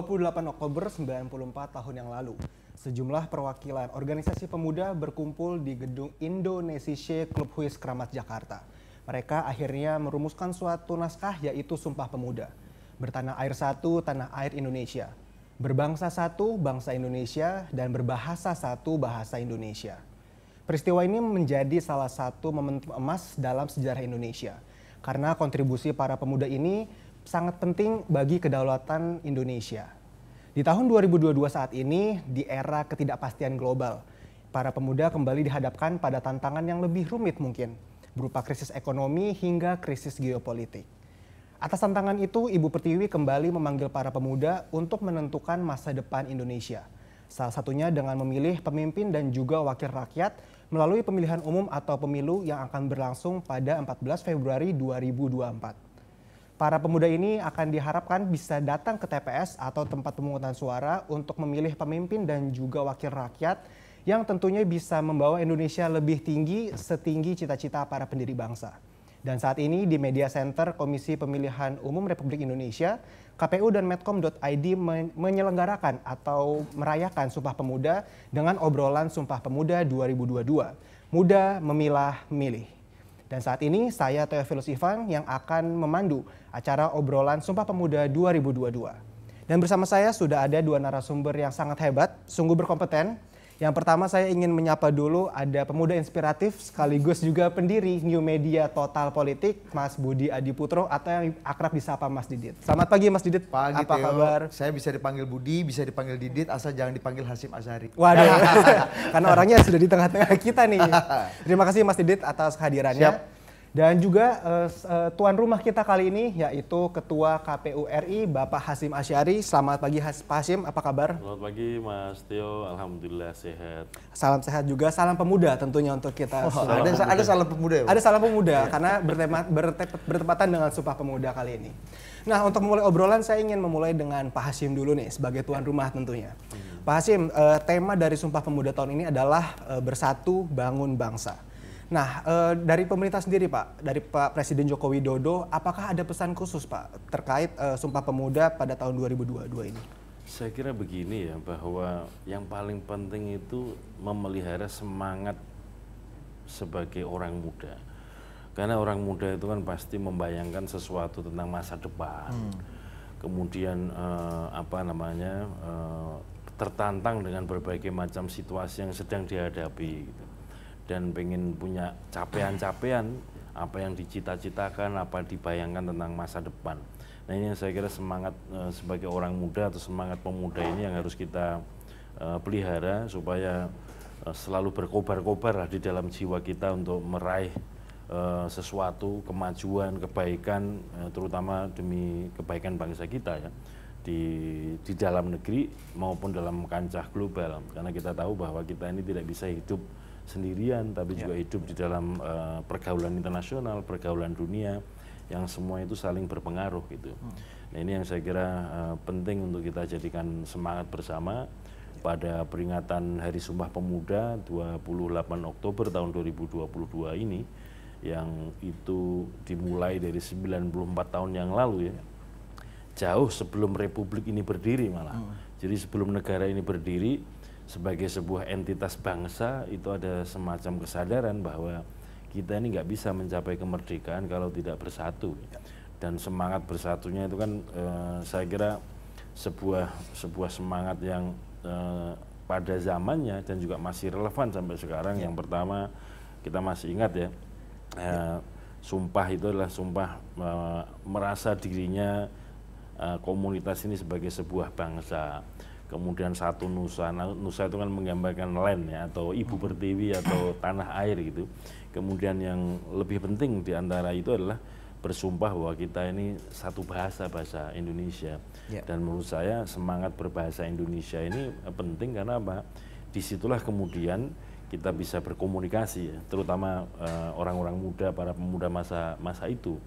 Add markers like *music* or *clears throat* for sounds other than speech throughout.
28 Oktober 94 tahun yang lalu, sejumlah perwakilan organisasi pemuda berkumpul di gedung Indonesia Club Huis Kramat Jakarta. Mereka akhirnya merumuskan suatu naskah yaitu Sumpah Pemuda. Bertanah air satu, tanah air Indonesia. Berbangsa satu, bangsa Indonesia, dan berbahasa satu, bahasa Indonesia. Peristiwa ini menjadi salah satu momentum emas dalam sejarah Indonesia. Karena kontribusi para pemuda ini sangat penting bagi kedaulatan Indonesia. Di tahun 2022 saat ini, di era ketidakpastian global, para pemuda kembali dihadapkan pada tantangan yang lebih rumit mungkin, berupa krisis ekonomi hingga krisis geopolitik. Atas tantangan itu, Ibu Pertiwi kembali memanggil para pemuda untuk menentukan masa depan Indonesia. Salah satunya dengan memilih pemimpin dan juga wakil rakyat melalui pemilihan umum atau pemilu yang akan berlangsung pada 14 Februari 2024. Para pemuda ini akan diharapkan bisa datang ke TPS atau tempat pemungutan suara untuk memilih pemimpin dan juga wakil rakyat yang tentunya bisa membawa Indonesia lebih tinggi setinggi cita-cita para pendiri bangsa. Dan saat ini di Media Center Komisi Pemilihan Umum Republik Indonesia, KPU dan Medcom.id menyelenggarakan atau merayakan Sumpah Pemuda dengan obrolan Sumpah Pemuda 2022. Muda memilah milih. Dan saat ini saya Filos Ivan yang akan memandu acara obrolan Sumpah Pemuda 2022. Dan bersama saya sudah ada dua narasumber yang sangat hebat, sungguh berkompeten, yang pertama saya ingin menyapa dulu ada pemuda inspiratif sekaligus juga pendiri New Media Total Politik, Mas Budi Adiputro atau yang akrab disapa Mas Didit. Selamat pagi Mas Didit. Pagi, Apa Teo. kabar? Saya bisa dipanggil Budi, bisa dipanggil Didit, asal jangan dipanggil Hasim Azhari. Waduh, *laughs* karena orangnya sudah di tengah-tengah kita nih. *laughs* Terima kasih Mas Didit atas kehadirannya. Siap. Dan juga uh, uh, tuan rumah kita kali ini yaitu Ketua KPU RI Bapak Hasim Asyari. Selamat pagi Has Pak Hasim, apa kabar? Selamat pagi Mas Tio, Alhamdulillah sehat. Salam sehat juga, salam pemuda tentunya untuk kita. Oh, salam ada, pemuda. Ya, ada salam pemuda ya? Ada salam pemuda karena bertema, berte, bertepatan dengan Sumpah Pemuda kali ini. Nah untuk memulai obrolan saya ingin memulai dengan Pak Hasim dulu nih sebagai tuan rumah tentunya. Hmm. Pak Hasim, uh, tema dari Sumpah Pemuda tahun ini adalah uh, bersatu bangun bangsa. Nah, e, dari pemerintah sendiri Pak, dari Pak Presiden Joko Widodo, apakah ada pesan khusus Pak terkait e, Sumpah Pemuda pada tahun 2022 ini? Saya kira begini ya, bahwa yang paling penting itu memelihara semangat sebagai orang muda. Karena orang muda itu kan pasti membayangkan sesuatu tentang masa depan. Hmm. Kemudian e, apa namanya? e, tertantang dengan berbagai macam situasi yang sedang dihadapi gitu dan pengen punya capaian-capaian apa yang dicita-citakan, apa dibayangkan tentang masa depan. Nah ini yang saya kira semangat e, sebagai orang muda atau semangat pemuda ini yang harus kita e, pelihara supaya e, selalu berkobar-kobar di dalam jiwa kita untuk meraih sesuatu kemajuan, kebaikan, terutama demi kebaikan bangsa kita ya di di dalam negeri maupun dalam kancah global karena kita tahu bahwa kita ini tidak bisa hidup sendirian, tapi yeah. juga ya. hidup di dalam uh, pergaulan internasional, pergaulan dunia, yang semua itu saling berpengaruh gitu. Hmm. Nah ini yang saya kira uh, penting untuk kita jadikan semangat bersama pada peringatan Hari Sumpah Pemuda 28 Oktober tahun 2022 ini, yang itu dimulai dari 94 tahun yang lalu ya. ya. Jauh sebelum Republik ini berdiri malah. Hmm. Jadi sebelum negara ini berdiri, sebagai sebuah entitas bangsa itu ada semacam kesadaran bahwa kita ini nggak bisa mencapai kemerdekaan kalau tidak bersatu ya. dan semangat bersatunya itu kan e, saya kira sebuah sebuah semangat yang e, pada zamannya dan juga masih relevan sampai sekarang ya. yang pertama kita masih ingat ya e, sumpah itu adalah sumpah e, merasa dirinya e, komunitas ini sebagai sebuah bangsa kemudian satu Nusa. Nah, nusa itu kan menggambarkan land ya atau ibu pertiwi atau *clears throat* tanah air gitu. Kemudian yang lebih penting di antara itu adalah bersumpah bahwa kita ini satu bahasa bahasa Indonesia. Yeah. Dan menurut saya semangat berbahasa Indonesia ini penting karena apa? Disitulah kemudian kita bisa berkomunikasi, ya, terutama eh, orang-orang uh, muda, para pemuda masa masa itu.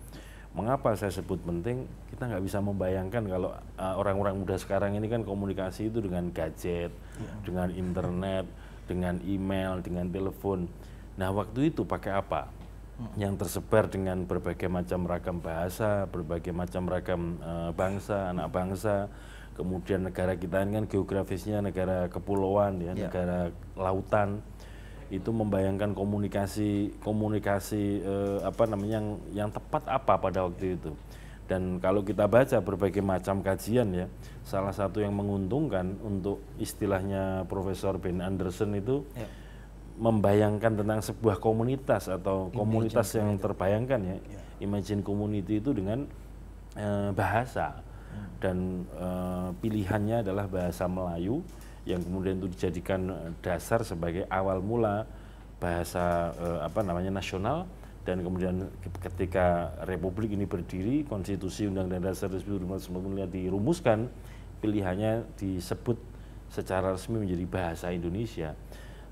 Mengapa saya sebut penting? Kita nggak bisa membayangkan kalau eh, orang-orang uh, muda sekarang ini kan komunikasi itu dengan gadget, yeah. dengan internet, dengan email, dengan telepon. Nah waktu itu pakai apa? Hmm. yang tersebar dengan berbagai macam ragam bahasa, berbagai macam ragam uh, bangsa, anak bangsa. Kemudian negara kita ini kan geografisnya negara kepulauan ya, yeah. negara lautan itu membayangkan komunikasi komunikasi eh, apa namanya yang yang tepat apa pada waktu itu. Dan kalau kita baca berbagai macam kajian ya, salah satu yang menguntungkan untuk istilahnya Profesor Ben Anderson itu ya. membayangkan tentang sebuah komunitas atau komunitas yang terbayangkan ya. ya. Imagine community itu dengan eh, bahasa hmm. dan eh, pilihannya adalah bahasa Melayu yang kemudian itu dijadikan eh, dasar sebagai awal mula bahasa eh, apa namanya nasional dan kemudian ketika republik ini berdiri konstitusi undang-undang dasar 1945 dirumuskan pilihannya disebut secara resmi menjadi bahasa Indonesia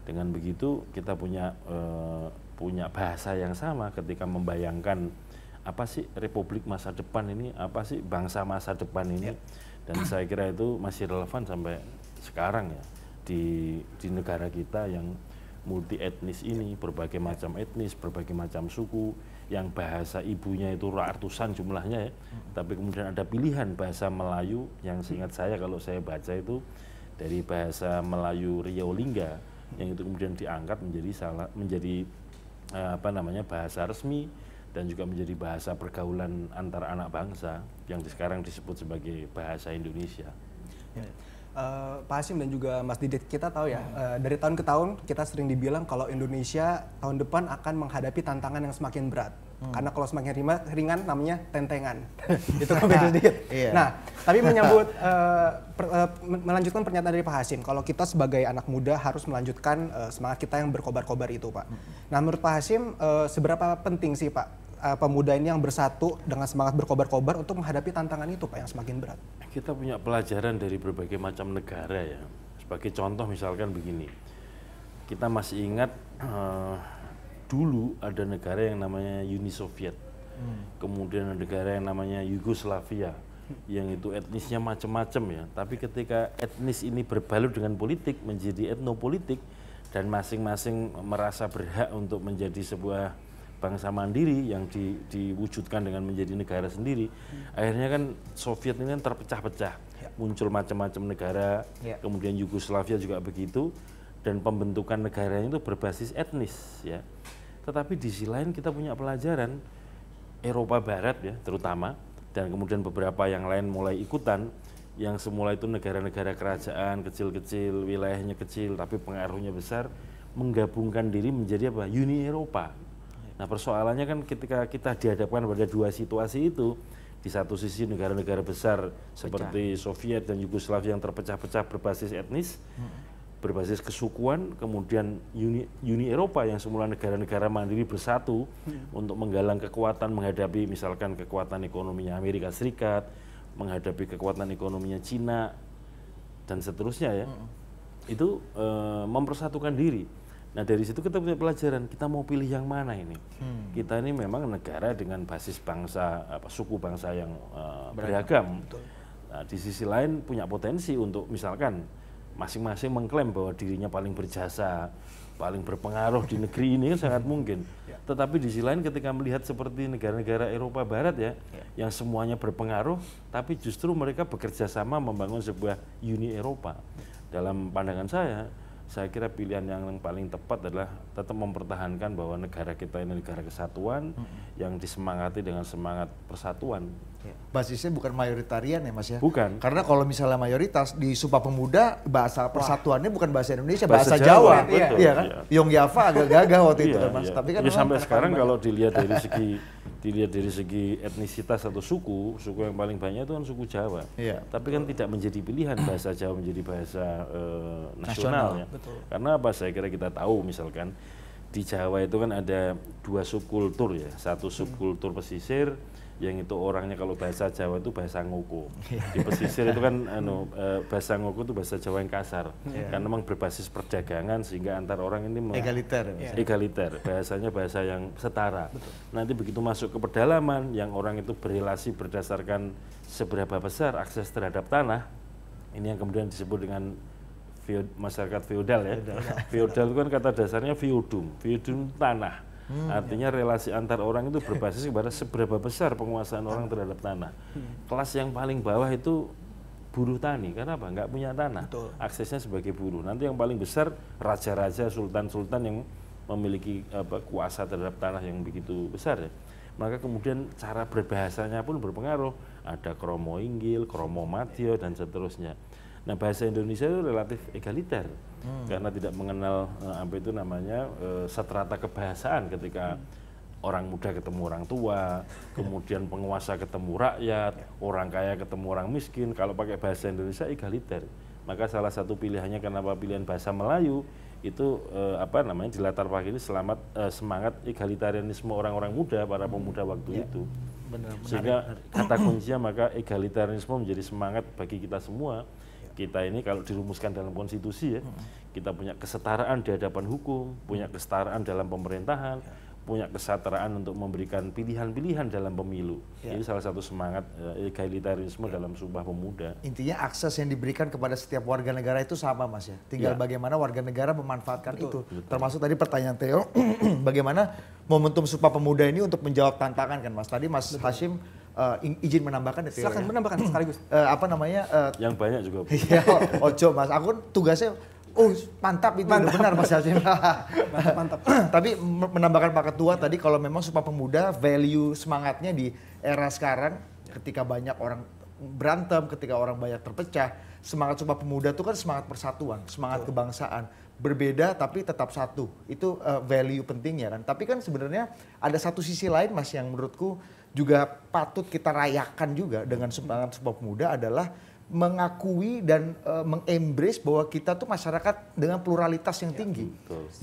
dengan begitu kita punya eh, punya bahasa yang sama ketika membayangkan apa sih republik masa depan ini apa sih bangsa masa depan ini ya. dan saya kira itu masih relevan sampai sekarang ya di di negara kita yang multi etnis ini berbagai macam etnis berbagai macam suku yang bahasa ibunya itu ratusan jumlahnya ya hmm. tapi kemudian ada pilihan bahasa Melayu yang seingat saya kalau saya baca itu dari bahasa Melayu Riau Lingga yang itu kemudian diangkat menjadi salah menjadi eh, apa namanya bahasa resmi dan juga menjadi bahasa pergaulan antar anak bangsa yang sekarang disebut sebagai bahasa Indonesia. Ya. Eh, Pak Hashim dan juga Mas Didit kita tahu ya hmm. uh, dari tahun ke tahun kita sering dibilang kalau Indonesia tahun depan akan menghadapi tantangan yang semakin berat hmm. karena kalau semakin ringan namanya tentengan *laughs* *laughs* itu kan beda sedikit. Iya. Nah tapi menyambut uh, *laughs* per, uh, melanjutkan pernyataan dari Pak hasim kalau kita sebagai anak muda harus melanjutkan uh, semangat kita yang berkobar-kobar itu Pak. Hmm. Nah menurut Pak hasim uh, seberapa penting sih Pak uh, pemuda ini yang bersatu dengan semangat berkobar-kobar untuk menghadapi tantangan itu Pak yang semakin berat? Kita punya pelajaran dari berbagai macam negara ya. Sebagai contoh misalkan begini, kita masih ingat uh, dulu ada negara yang namanya Uni Soviet, hmm. kemudian ada negara yang namanya Yugoslavia, yang itu etnisnya macam-macam ya. Tapi ketika etnis ini berbalut dengan politik menjadi etnopolitik dan masing-masing merasa berhak untuk menjadi sebuah bangsa mandiri yang di, diwujudkan dengan menjadi negara sendiri, hmm. akhirnya kan Soviet ini kan terpecah-pecah, ya. muncul macam-macam negara, ya. kemudian Yugoslavia juga begitu, dan pembentukan negaranya itu berbasis etnis, ya. Tetapi di sisi lain kita punya pelajaran Eropa Barat ya, terutama, dan kemudian beberapa yang lain mulai ikutan, yang semula itu negara-negara kerajaan kecil-kecil, wilayahnya kecil, tapi pengaruhnya besar, menggabungkan diri menjadi apa? Uni Eropa Nah persoalannya kan ketika kita dihadapkan pada dua situasi itu, di satu sisi negara-negara besar Pecah. seperti Soviet dan Yugoslavia yang terpecah-pecah berbasis etnis, hmm berbasis kesukuan, kemudian Uni, Uni Eropa yang semula negara-negara mandiri bersatu hmm. untuk menggalang kekuatan menghadapi misalkan kekuatan ekonominya Amerika Serikat, menghadapi kekuatan ekonominya Cina dan seterusnya ya. Hmm. Itu e, mempersatukan diri. Nah dari situ kita punya pelajaran, kita mau pilih yang mana ini. Hmm. Kita ini memang negara dengan basis bangsa, apa, suku bangsa yang uh, beragam. beragam. Nah, di sisi lain punya potensi untuk misalkan masing-masing mengklaim bahwa dirinya paling berjasa, paling berpengaruh di negeri ini kan sangat mungkin. Ya. Tetapi di sisi lain ketika melihat seperti negara-negara Eropa Barat ya, ya, yang semuanya berpengaruh, tapi justru mereka bekerja sama membangun sebuah Uni Eropa. Dalam pandangan saya, saya kira pilihan yang paling tepat adalah tetap mempertahankan bahwa negara kita ini negara kesatuan hmm. yang disemangati dengan semangat persatuan. Ya. Basisnya bukan mayoritarian ya Mas ya? Bukan. Karena kalau misalnya mayoritas di Sumpah Pemuda bahasa persatuannya Wah. bukan bahasa Indonesia, bahasa, bahasa Jawa. Jawa. Betul, iya kan? Iya. Yong Yafa agak gagah waktu itu iya, kan Mas. Iya. Tapi kan Tapi ya, sampai sekarang kalau dilihat dari segi *laughs* dilihat dari segi etnisitas atau suku, suku yang paling banyak itu kan suku Jawa. Iya. Tapi kan tidak menjadi pilihan bahasa Jawa menjadi bahasa eh, nasional, nasional ya. Betul. Karena apa saya kira kita tahu misalkan di Jawa itu kan ada dua subkultur ya, satu subkultur pesisir, yang itu orangnya kalau bahasa Jawa itu bahasa ngoko. Iya. Di pesisir itu kan *laughs* anu e, bahasa ngoko itu bahasa Jawa yang kasar. Yeah. Karena memang berbasis perdagangan sehingga antar orang ini egaliter. Yeah. Egaliter. Bahasanya bahasa yang setara. Betul. Nanti begitu masuk ke pedalaman yang orang itu berrelasi berdasarkan seberapa besar akses terhadap tanah. Ini yang kemudian disebut dengan feod, masyarakat feodal ya. Feodal itu kan kata dasarnya feodum. Feodum tanah Hmm, Artinya ya. relasi antar orang itu berbasis kepada seberapa besar penguasaan orang terhadap tanah. Kelas yang paling bawah itu buruh tani. Karena apa? Nggak punya tanah. Betul. Aksesnya sebagai buruh. Nanti yang paling besar raja-raja, sultan-sultan yang memiliki apa, kuasa terhadap tanah yang begitu besar ya. Maka kemudian cara berbahasanya pun berpengaruh. Ada kromo inggil, kromo Matio dan seterusnya. Nah bahasa Indonesia itu relatif egaliter hmm. karena tidak mengenal eh, apa itu namanya uh, eh, seterata kebahasaan ketika hmm. orang muda ketemu orang tua, ya. kemudian penguasa ketemu rakyat, ya. orang kaya ketemu orang miskin. Kalau pakai bahasa Indonesia egaliter, maka salah satu pilihannya kenapa pilihan bahasa Melayu itu eh, apa namanya pagi ini selamat eh, semangat egalitarianisme orang-orang muda para hmm. pemuda waktu ya, itu benar, sehingga kata kuncinya maka egalitarianisme menjadi semangat bagi kita semua kita ini kalau dirumuskan dalam konstitusi ya, hmm. kita punya kesetaraan di hadapan hukum, punya kesetaraan dalam pemerintahan, ya. punya kesetaraan untuk memberikan pilihan-pilihan dalam pemilu. Ya. Ini salah satu semangat eh, egalitarianisme ya. dalam Sumpah Pemuda. Intinya akses yang diberikan kepada setiap warga negara itu sama Mas ya. Tinggal ya. bagaimana warga negara memanfaatkan Betul. itu. Betul. Termasuk tadi pertanyaan Theo, *clears throat* bagaimana momentum Sumpah Pemuda ini untuk menjawab tantangan kan Mas. Tadi Mas Betul. Hashim uh, izin menambahkan ya Silakan ya. menambahkan sekaligus. Uh, *clears throat* apa namanya? Uh, yang banyak juga. *laughs* ya, ojo Mas. Aku kan tugasnya Oh, mantap itu mantap. benar Mas Hasim. *laughs* mantap, mantap. *clears throat* Tapi menambahkan Pak Ketua ya. tadi kalau memang supaya Pemuda value semangatnya di era sekarang ketika banyak orang berantem, ketika orang banyak terpecah, semangat Sumpah Pemuda itu kan semangat persatuan, semangat oh. kebangsaan berbeda tapi tetap satu. Itu uh, value pentingnya kan. Tapi kan sebenarnya ada satu sisi lain Mas yang menurutku juga patut kita rayakan juga dengan semangat sebab muda adalah mengakui dan uh, mengembrace bahwa kita tuh masyarakat dengan pluralitas yang ya, tinggi.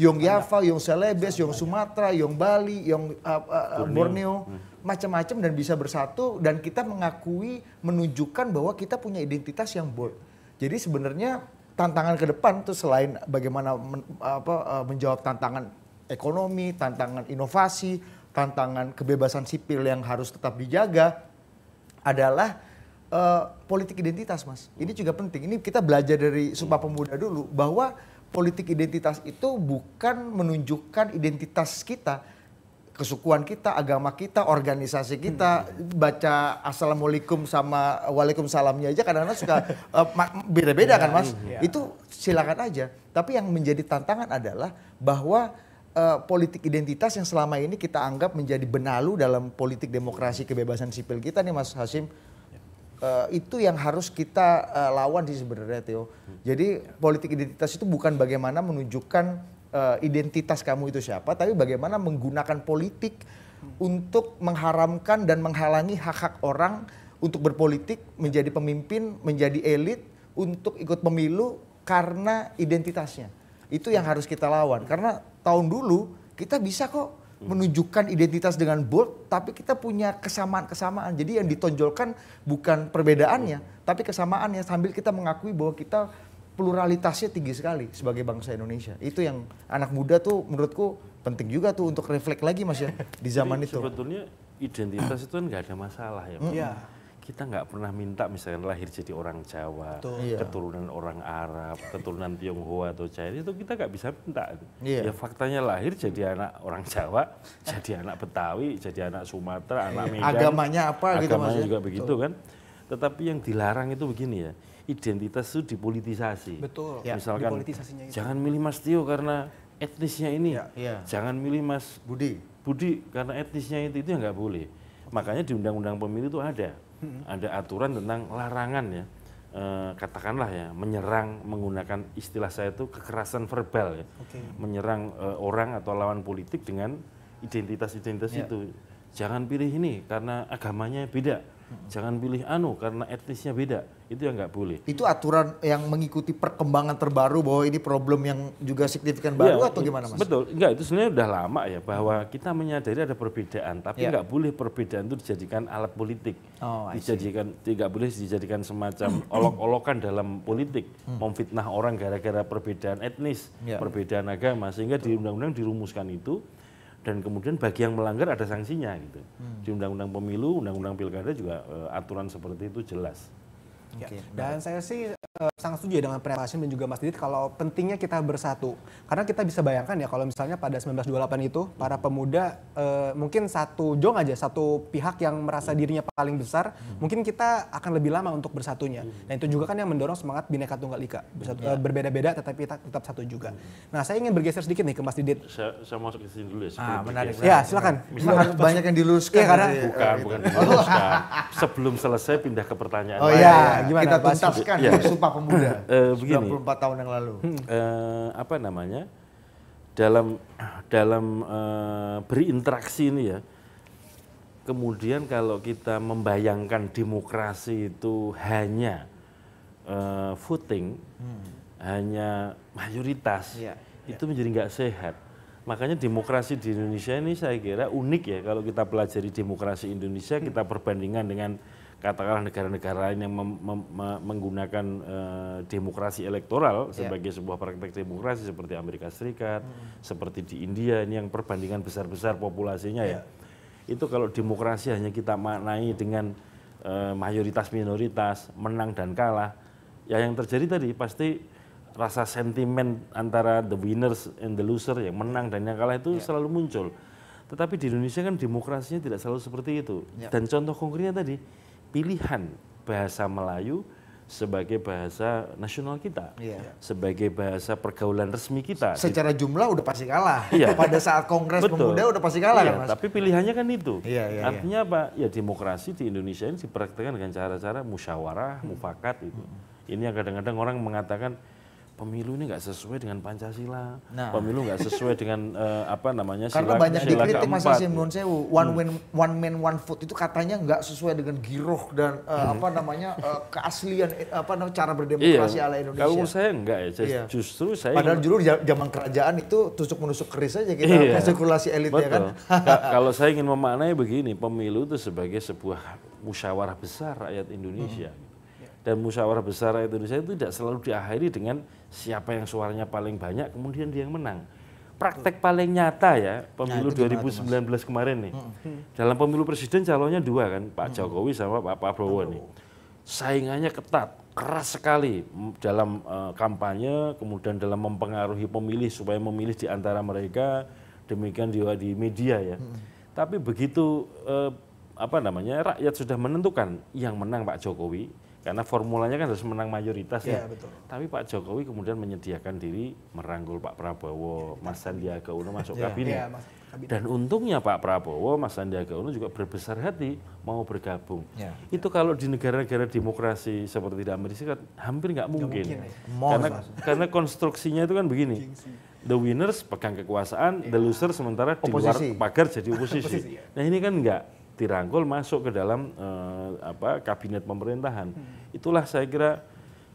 Ya, yong Java, Yong Celebes, Yong Sumatera, Yong Bali, Yong uh, uh, Borneo, hmm. macam-macam dan bisa bersatu dan kita mengakui menunjukkan bahwa kita punya identitas yang bold. Jadi sebenarnya tantangan ke depan tuh selain bagaimana men, apa, menjawab tantangan ekonomi, tantangan inovasi, tantangan kebebasan sipil yang harus tetap dijaga adalah uh, politik identitas, Mas. Ini juga penting. Ini kita belajar dari Sumpah Pemuda dulu bahwa politik identitas itu bukan menunjukkan identitas kita, kesukuan kita, agama kita, organisasi kita, baca assalamualaikum sama waalaikumsalamnya aja karena suka eh, beda-beda kan mas. Iya, iya. Itu silakan aja. Tapi yang menjadi tantangan adalah bahwa uh, politik identitas yang selama ini kita anggap menjadi benalu dalam politik demokrasi kebebasan sipil kita nih Mas Hasim uh, itu yang harus kita uh, lawan sih sebenarnya Theo. Jadi politik identitas itu bukan bagaimana menunjukkan uh, identitas kamu itu siapa, tapi bagaimana menggunakan politik untuk mengharamkan dan menghalangi hak-hak orang untuk berpolitik, menjadi pemimpin, menjadi elit, untuk ikut pemilu karena identitasnya. Itu yang harus kita lawan. Karena tahun dulu kita bisa kok menunjukkan identitas dengan bold, tapi kita punya kesamaan-kesamaan. Jadi yang ditonjolkan bukan perbedaannya, tapi kesamaannya sambil kita mengakui bahwa kita pluralitasnya tinggi sekali sebagai bangsa Indonesia. Itu yang anak muda tuh menurutku penting juga tuh untuk reflek lagi Mas ya di zaman Jadi, itu. Sebetulnya identitas itu kan nggak ada masalah ya. Iya kita nggak pernah minta misalnya lahir jadi orang Jawa, Betul. Iya. keturunan orang Arab, keturunan Tionghoa atau Chinese itu kita nggak bisa minta. Iya. Ya faktanya lahir jadi anak orang Jawa, *laughs* jadi anak Betawi, jadi anak Sumatera, anak iya. Medan. Agamanya apa agamanya gitu Agamanya juga begitu Betul. kan. Tetapi yang dilarang itu begini ya, identitas itu dipolitisasi. Betul. Ya, Misalkan jangan milih Mas Tio karena etnisnya ini, ya, ya. jangan milih Mas Budi. Budi karena etnisnya itu itu nggak boleh. Makanya di Undang-Undang Pemilu itu ada ada aturan tentang larangan ya eh, katakanlah ya menyerang menggunakan istilah saya itu kekerasan verbal ya okay. menyerang e, orang atau lawan politik dengan identitas-identitas yeah. itu jangan pilih ini karena agamanya beda Jangan pilih anu karena etnisnya beda. Itu yang nggak boleh. Itu aturan yang mengikuti perkembangan terbaru bahwa ini problem yang juga signifikan baru ya, atau gimana Mas? Betul. Enggak, itu sebenarnya udah lama ya bahwa kita menyadari ada perbedaan, tapi ya. boleh perbedaan itu dijadikan alat politik. Oh, dijadikan tidak boleh dijadikan semacam *clears throat* olok-olokan dalam politik, hmm. memfitnah orang gara-gara perbedaan etnis, ya. perbedaan agama sehingga Betul. di undang-undang dirumuskan itu dan kemudian bagi yang melanggar ada sanksinya gitu. Hmm. Di undang-undang pemilu, undang-undang pilkada juga uh, aturan seperti itu jelas. Okay, ya. Dan saya sih uh, sangat setuju ya dengan pendapat Hashim dan juga Mas Didit kalau pentingnya kita bersatu. Karena kita bisa bayangkan ya kalau misalnya pada 1928 itu para pemuda uh, mungkin satu jong aja, satu pihak yang merasa dirinya paling besar, hmm. mungkin kita akan lebih lama untuk bersatunya. Hmm. Dan nah, itu juga kan yang mendorong semangat bineka Tunggal Ika. Ya. uh, berbeda-beda tetapi tetap satu juga. Hmm. Nah, saya ingin bergeser sedikit nih ke Mas Didit. Saya, saya masuk ke sini dulu ya. Ah, menarik. Ya, silakan. Misalkan banyak yang diluruskan. Ya, karena bukan bukan oh. diluruskan. Sebelum selesai pindah ke pertanyaan. Oh ya Iya, gimana, kita tuntaskan ya. Sumpah Pemuda uh, begini, tahun yang lalu. Uh, apa namanya? Dalam dalam uh, berinteraksi ini ya. Kemudian kalau kita membayangkan demokrasi itu hanya uh, voting, hmm. hanya mayoritas, ya, itu menjadi nggak sehat. Makanya demokrasi di Indonesia ini saya kira unik ya kalau kita pelajari demokrasi Indonesia hmm. kita perbandingan dengan katakanlah negara-negara lain yang mem- mem- menggunakan uh, demokrasi elektoral yeah. sebagai sebuah praktek demokrasi seperti Amerika Serikat, hmm. seperti di India ini yang perbandingan besar-besar populasinya yeah. ya. Itu kalau demokrasi hanya kita maknai dengan uh, mayoritas minoritas, menang dan kalah, ya yang terjadi tadi pasti rasa sentimen antara the winners and the loser yang menang dan yang kalah itu yeah. selalu muncul. Tetapi di Indonesia kan demokrasinya tidak selalu seperti itu. Yeah. Dan contoh konkretnya tadi pilihan bahasa Melayu sebagai bahasa nasional kita, iya. sebagai bahasa pergaulan resmi kita. Secara jumlah udah pasti kalah. Iya. *laughs* Pada saat Kongres Betul. Pemuda udah pasti kalah iya, kan mas. Tapi pilihannya kan itu. Iya, iya, iya. Artinya iya. apa? Ya demokrasi di Indonesia ini dipraktekkan dengan cara-cara musyawarah, hmm. mufakat itu. Hmm. Ini yang kadang-kadang orang mengatakan pemilu ini nggak sesuai dengan Pancasila, nah. pemilu nggak sesuai dengan uh, apa namanya sila Karena banyak sila dikritik Mas Simon Sewu, one hmm. one man one foot itu katanya nggak sesuai dengan giroh dan uh, hmm. apa namanya uh, keaslian apa namanya cara iya. berdemokrasi iya. ala Indonesia. Kalau saya enggak ya, iya. justru saya Padahal dulu zaman kerajaan itu tusuk menusuk keris aja kita iya. sirkulasi elit kan. Betul. ya kan. kalau saya ingin memaknai begini, pemilu itu sebagai sebuah musyawarah besar rakyat Indonesia. Hmm. Dan musyawarah besar rakyat Indonesia itu tidak selalu diakhiri dengan siapa yang suaranya paling banyak kemudian dia yang menang. Praktek paling nyata ya nah, pemilu nah, 2019 gimana, kemarin nih. Hmm, hmm. Dalam pemilu presiden calonnya dua kan, Pak hmm. Jokowi sama Pak Prabowo nih. Saingannya ketat, keras sekali dalam uh, kampanye, kemudian dalam mempengaruhi pemilih supaya memilih di antara mereka, demikian juga di media ya. Hmm. Tapi begitu uh, apa namanya rakyat sudah menentukan yang menang Pak Jokowi, karena formulanya kan harus menang mayoritas ya. ya. Betul. Tapi Pak Jokowi kemudian menyediakan diri merangkul Pak Prabowo, ya, Mas Sandiaga Uno masuk ya, kabinet. Ya, mas, kabinet. Dan untungnya Pak Prabowo, Mas Sandiaga Uno juga berbesar hati mau bergabung. Ya, Itu ya. kalau di negara-negara demokrasi seperti di Amerika kan hampir nggak mungkin. mungkin ya. Karena karena konstruksinya itu kan begini. The winners pegang kekuasaan, iya. the losers sementara di luar pagar jadi oposisi. oposisi ya. Nah ini kan enggak dirangkul masuk ke dalam eh, apa kabinet pemerintahan. Hmm. Itulah saya kira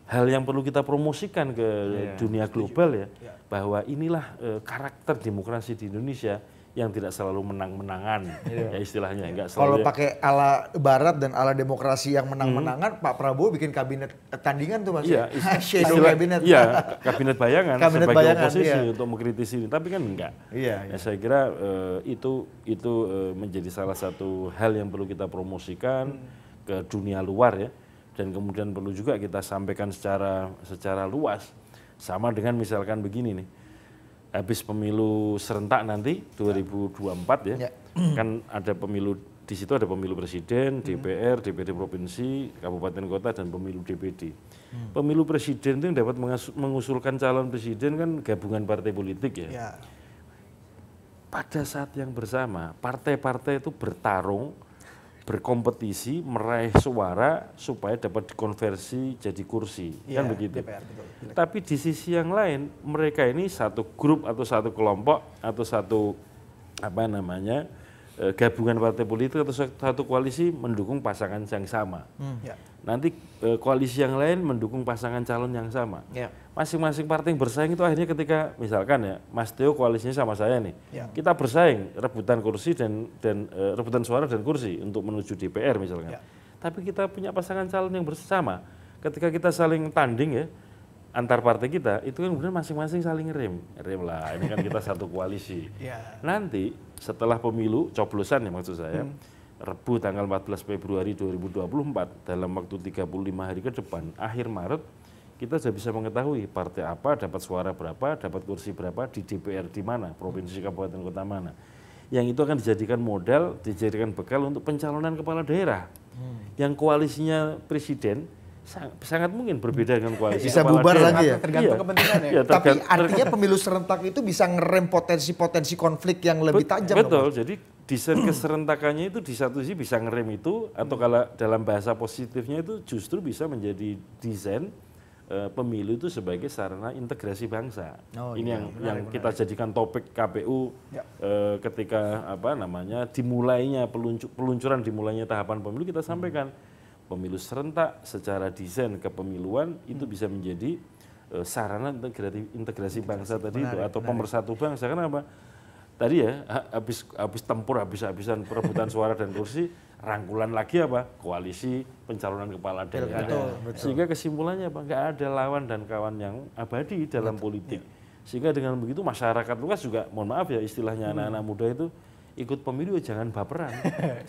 hal yang perlu kita promosikan ke yeah, dunia global ya, yeah. bahwa inilah eh, karakter demokrasi di Indonesia yang tidak selalu menang-menangan iya. ya istilahnya enggak selalu kalau ya. pakai ala barat dan ala demokrasi yang menang-menangan hmm. Pak Prabowo bikin kabinet tandingan tuh Mas iya *laughs* istilah, kabinet iya kabinet bayangan kabinet sebagai bayangan, oposisi iya. untuk mengkritisi ini tapi kan enggak iya, ya, iya. Ya, saya kira uh, itu itu uh, menjadi salah satu hal yang perlu kita promosikan hmm. ke dunia luar ya dan kemudian perlu juga kita sampaikan secara secara luas sama dengan misalkan begini nih habis pemilu serentak nanti 2024 ya, ya. kan ada pemilu di situ ada pemilu presiden, DPR, DPD provinsi, kabupaten kota dan pemilu DPD. Hmm. Pemilu presiden itu yang dapat mengusulkan calon presiden kan gabungan partai politik ya. ya. Pada saat yang bersama partai-partai itu bertarung berkompetisi meraih suara supaya dapat dikonversi jadi kursi yeah, kan iya, begitu. DPR, betul. Tapi di sisi yang lain mereka ini satu grup atau satu kelompok atau satu apa namanya Eh, gabungan partai politik atau satu koalisi mendukung pasangan yang sama. Hmm. Ya. Nanti eh, koalisi yang lain mendukung pasangan calon yang sama. Ya. Masing-masing ya. partai yang bersaing itu akhirnya ketika misalkan ya Mas Teo koalisinya sama saya nih, ya. kita bersaing rebutan kursi dan dan e, rebutan suara dan kursi untuk menuju DPR misalkan. Ya. Tapi kita punya pasangan calon yang bersama. Ketika kita saling tanding ya, antar partai kita itu kan kemudian masing-masing saling rem, rem lah. Ini kan kita satu koalisi. *laughs* Yeah. Nanti setelah pemilu coblosan ya maksud saya, hmm. Rebu tanggal 14 Februari 2024 dalam waktu 35 hari ke depan, akhir Maret kita sudah bisa mengetahui partai apa dapat suara berapa, dapat kursi berapa di DPR di mana, provinsi kabupaten kota mana. Yang itu akan dijadikan modal, dijadikan bekal untuk pencalonan kepala daerah. Hmm. Yang koalisinya presiden sangat, sangat mungkin berbeda dengan koalisi. Bisa bubar lagi ya. Tergantung iya. kepentingan ya. tergant iya, Tapi artinya pemilu serentak itu bisa ngerem potensi-potensi konflik yang lebih tajam. Betul. Dong, jadi desain keserentakannya itu di satu sisi bisa ngerem itu atau kalau dalam bahasa positifnya itu justru bisa menjadi desain eh, pemilu itu sebagai sarana integrasi bangsa. Oh, Ini iya, yang benar, yang benar. kita jadikan topik KPU ya. uh, ketika apa namanya dimulainya peluncur, peluncuran dimulainya tahapan pemilu kita sampaikan. Hmm pemilu serentak secara desain kepemiluan itu bisa menjadi uh, sarana integrasi, integrasi bangsa tadi menarik, itu atau menarik. pemersatu bangsa apa tadi ya habis habis tempur habis-habisan perebutan suara dan kursi rangkulan lagi apa koalisi pencalonan kepala daerah betul, betul. sehingga kesimpulannya apa nggak ada lawan dan kawan yang abadi dalam betul, politik ya. sehingga dengan begitu masyarakat luas juga mohon maaf ya istilahnya hmm. anak-anak hmm. Anak -anak muda itu ikut pemilu ya jangan baperan.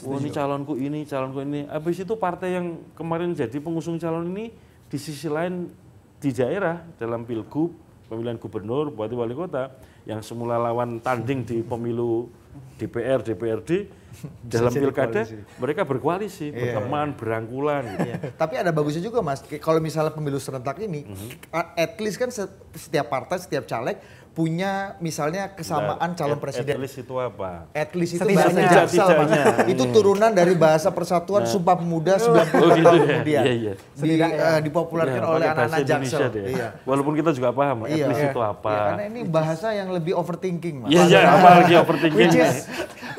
oh, *laughs* ini calonku ini, calonku ini. Habis itu partai yang kemarin jadi pengusung calon ini di sisi lain di daerah dalam pilgub, pemilihan gubernur, bupati wali kota yang semula lawan tanding di pemilu DPR, DPRD *laughs* dalam pilkada mereka berkoalisi, iya. berteman, berangkulan. Gitu. Iya. Tapi ada bagusnya juga mas, kalau misalnya pemilu serentak ini, mhm. at least kan setiap partai, setiap caleg punya misalnya kesamaan nah, calon at, presiden. At least itu apa? At least itu bahasa Jaksel, Pak. *laughs* itu turunan dari bahasa Persatuan nah. Sumpah Pemuda 90 oh, gitu tahun ya. kemudian. Iya, iya. Di, uh, dipopulerkan nah, oleh anak-anak Jaksel. Iya. Walaupun kita juga paham iya. at least itu iya, apa. Ya, karena ini bahasa yang lebih overthinking, Mas. Iya, iya, lagi overthinking. Which is,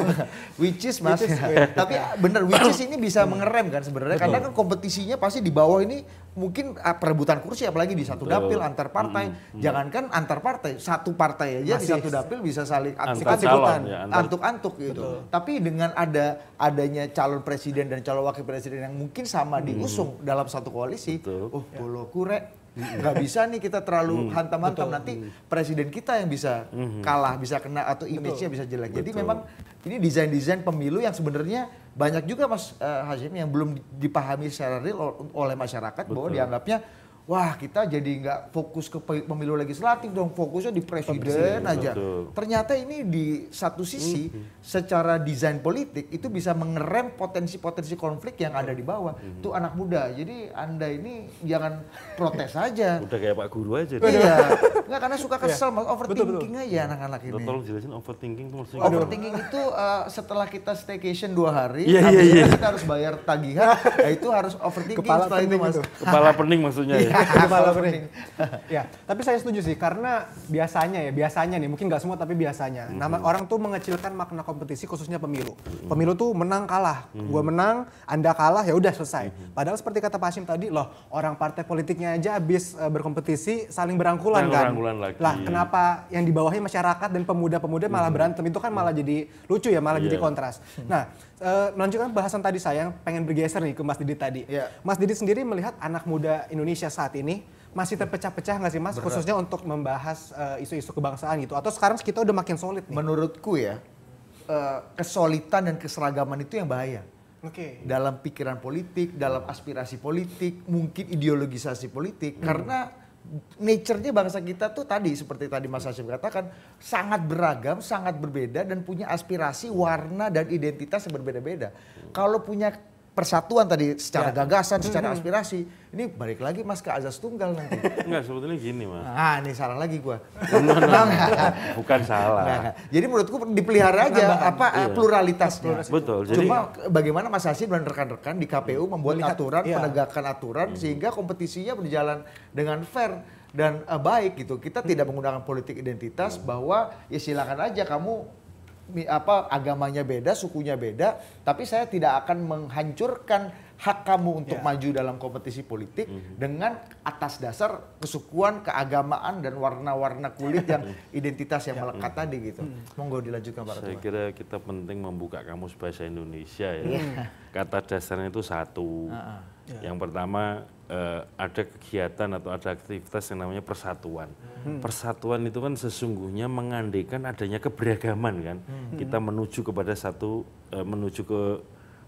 *laughs* which is Mas. Which is, tapi benar, which is ini bisa mengerem kan sebenarnya. Karena kan kompetisinya pasti di bawah ini mungkin ah, perebutan kursi apalagi di satu Betul. dapil antar partai mm-hmm. jangankan antar partai satu partai aja Masih. di satu dapil bisa saling antuk-antukan ya, antuk-antuk gitu Betul. tapi dengan ada adanya calon presiden dan calon wakil presiden yang mungkin sama diusung dalam satu koalisi Betul. oh ya. bolo kurek nggak bisa nih kita terlalu hantam-hantam nanti presiden kita yang bisa kalah bisa kena atau image-nya bisa jelek jadi memang ini desain-desain pemilu yang sebenarnya banyak juga Mas uh, eh, Hazim yang belum dipahami secara real oleh masyarakat Betul. bahwa dianggapnya wah kita jadi nggak fokus ke pemilu legislatif dong fokusnya di presiden, presiden aja betul. ternyata ini di satu sisi mm-hmm. secara desain politik itu bisa mengerem potensi-potensi konflik yang ada di bawah mm-hmm. tuh anak muda jadi anda ini jangan protes *laughs* aja udah kayak pak guru aja iya *laughs* nggak karena suka kesel iya. overthinking aja aja anak-anak ini tolong jelasin overthinking itu maksudnya overthinking itu uh, setelah kita staycation dua hari yeah, yeah, yeah. kita harus bayar tagihan ya itu harus overthinking kepala pening itu mas kepala pening maksudnya ya iya kepala *laughs* ya, tapi saya setuju sih karena biasanya ya, biasanya nih, mungkin nggak semua tapi biasanya. Mm -hmm. Nama orang tuh mengecilkan makna kompetisi khususnya pemilu. Mm -hmm. Pemilu tuh menang kalah. Mm -hmm. Gua menang, Anda kalah ya udah selesai. Mm -hmm. Padahal seperti kata Pak Hashim tadi, loh, orang partai politiknya aja habis uh, berkompetisi saling berangkulan kan. Berangkulan lagi. Lah, kenapa yang di bawahnya masyarakat dan pemuda-pemuda malah mm -hmm. berantem? Itu kan malah mhm. jadi lucu ya, malah yeah. jadi iya. kontras. Mm -hmm. Nah, uh, melanjutkan bahasan tadi saya pengen bergeser nih ke Mas Didi tadi. Yeah. Mas Didi sendiri melihat anak muda Indonesia saat ini masih terpecah-pecah nggak sih mas Berat. khususnya untuk membahas eh, isu-isu uh, kebangsaan gitu atau sekarang kita udah makin solid nih? Menurutku ya uh, eh, kesolidan dan keseragaman itu yang bahaya. Okay. Dalam pikiran politik, dalam aspirasi politik, mungkin ideologisasi politik hmm. karena nature-nya bangsa kita tuh tadi seperti tadi Mas Hashim katakan sangat beragam, sangat berbeda dan punya aspirasi, warna dan identitas yang berbeda-beda. Kalau punya persatuan tadi secara ya. gagasan, secara aspirasi. Ini balik lagi Mas ke azas tunggal nanti. Enggak, sebetulnya gini Mas. Ah, ini salah lagi gua. Bukan salah. Nah, jadi menurutku dipelihara aja apa iya. pluralitasnya. Betul. Jadi, Cuma bagaimana Mas Hasim dan rekan-rekan di KPU membuat melihat, aturan, iya. penegakan aturan hmm. sehingga kompetisinya berjalan dengan fair dan uh, baik gitu. Kita hmm. tidak menggunakan politik identitas hmm. bahwa ya silakan aja kamu apa agamanya beda, sukunya beda, tapi saya tidak akan menghancurkan hak kamu untuk yeah. maju dalam kompetisi politik mm -hmm. dengan atas dasar kesukuan, keagamaan dan warna-warna kulit yang *laughs* identitas yang ya. melekat mm -hmm. tadi gitu. Mm. Monggo dilanjutkan Pak Saya kira kita penting membuka kamus bahasa Indonesia ya. Yeah. Kata dasarnya itu satu. Uh -huh. Yeah. Yang pertama uh, ada kegiatan atau ada aktivitas yang namanya persatuan. Hmm. Persatuan itu kan sesungguhnya mengandaikan adanya keberagaman kan. Hmm. Kita menuju kepada satu uh, menuju ke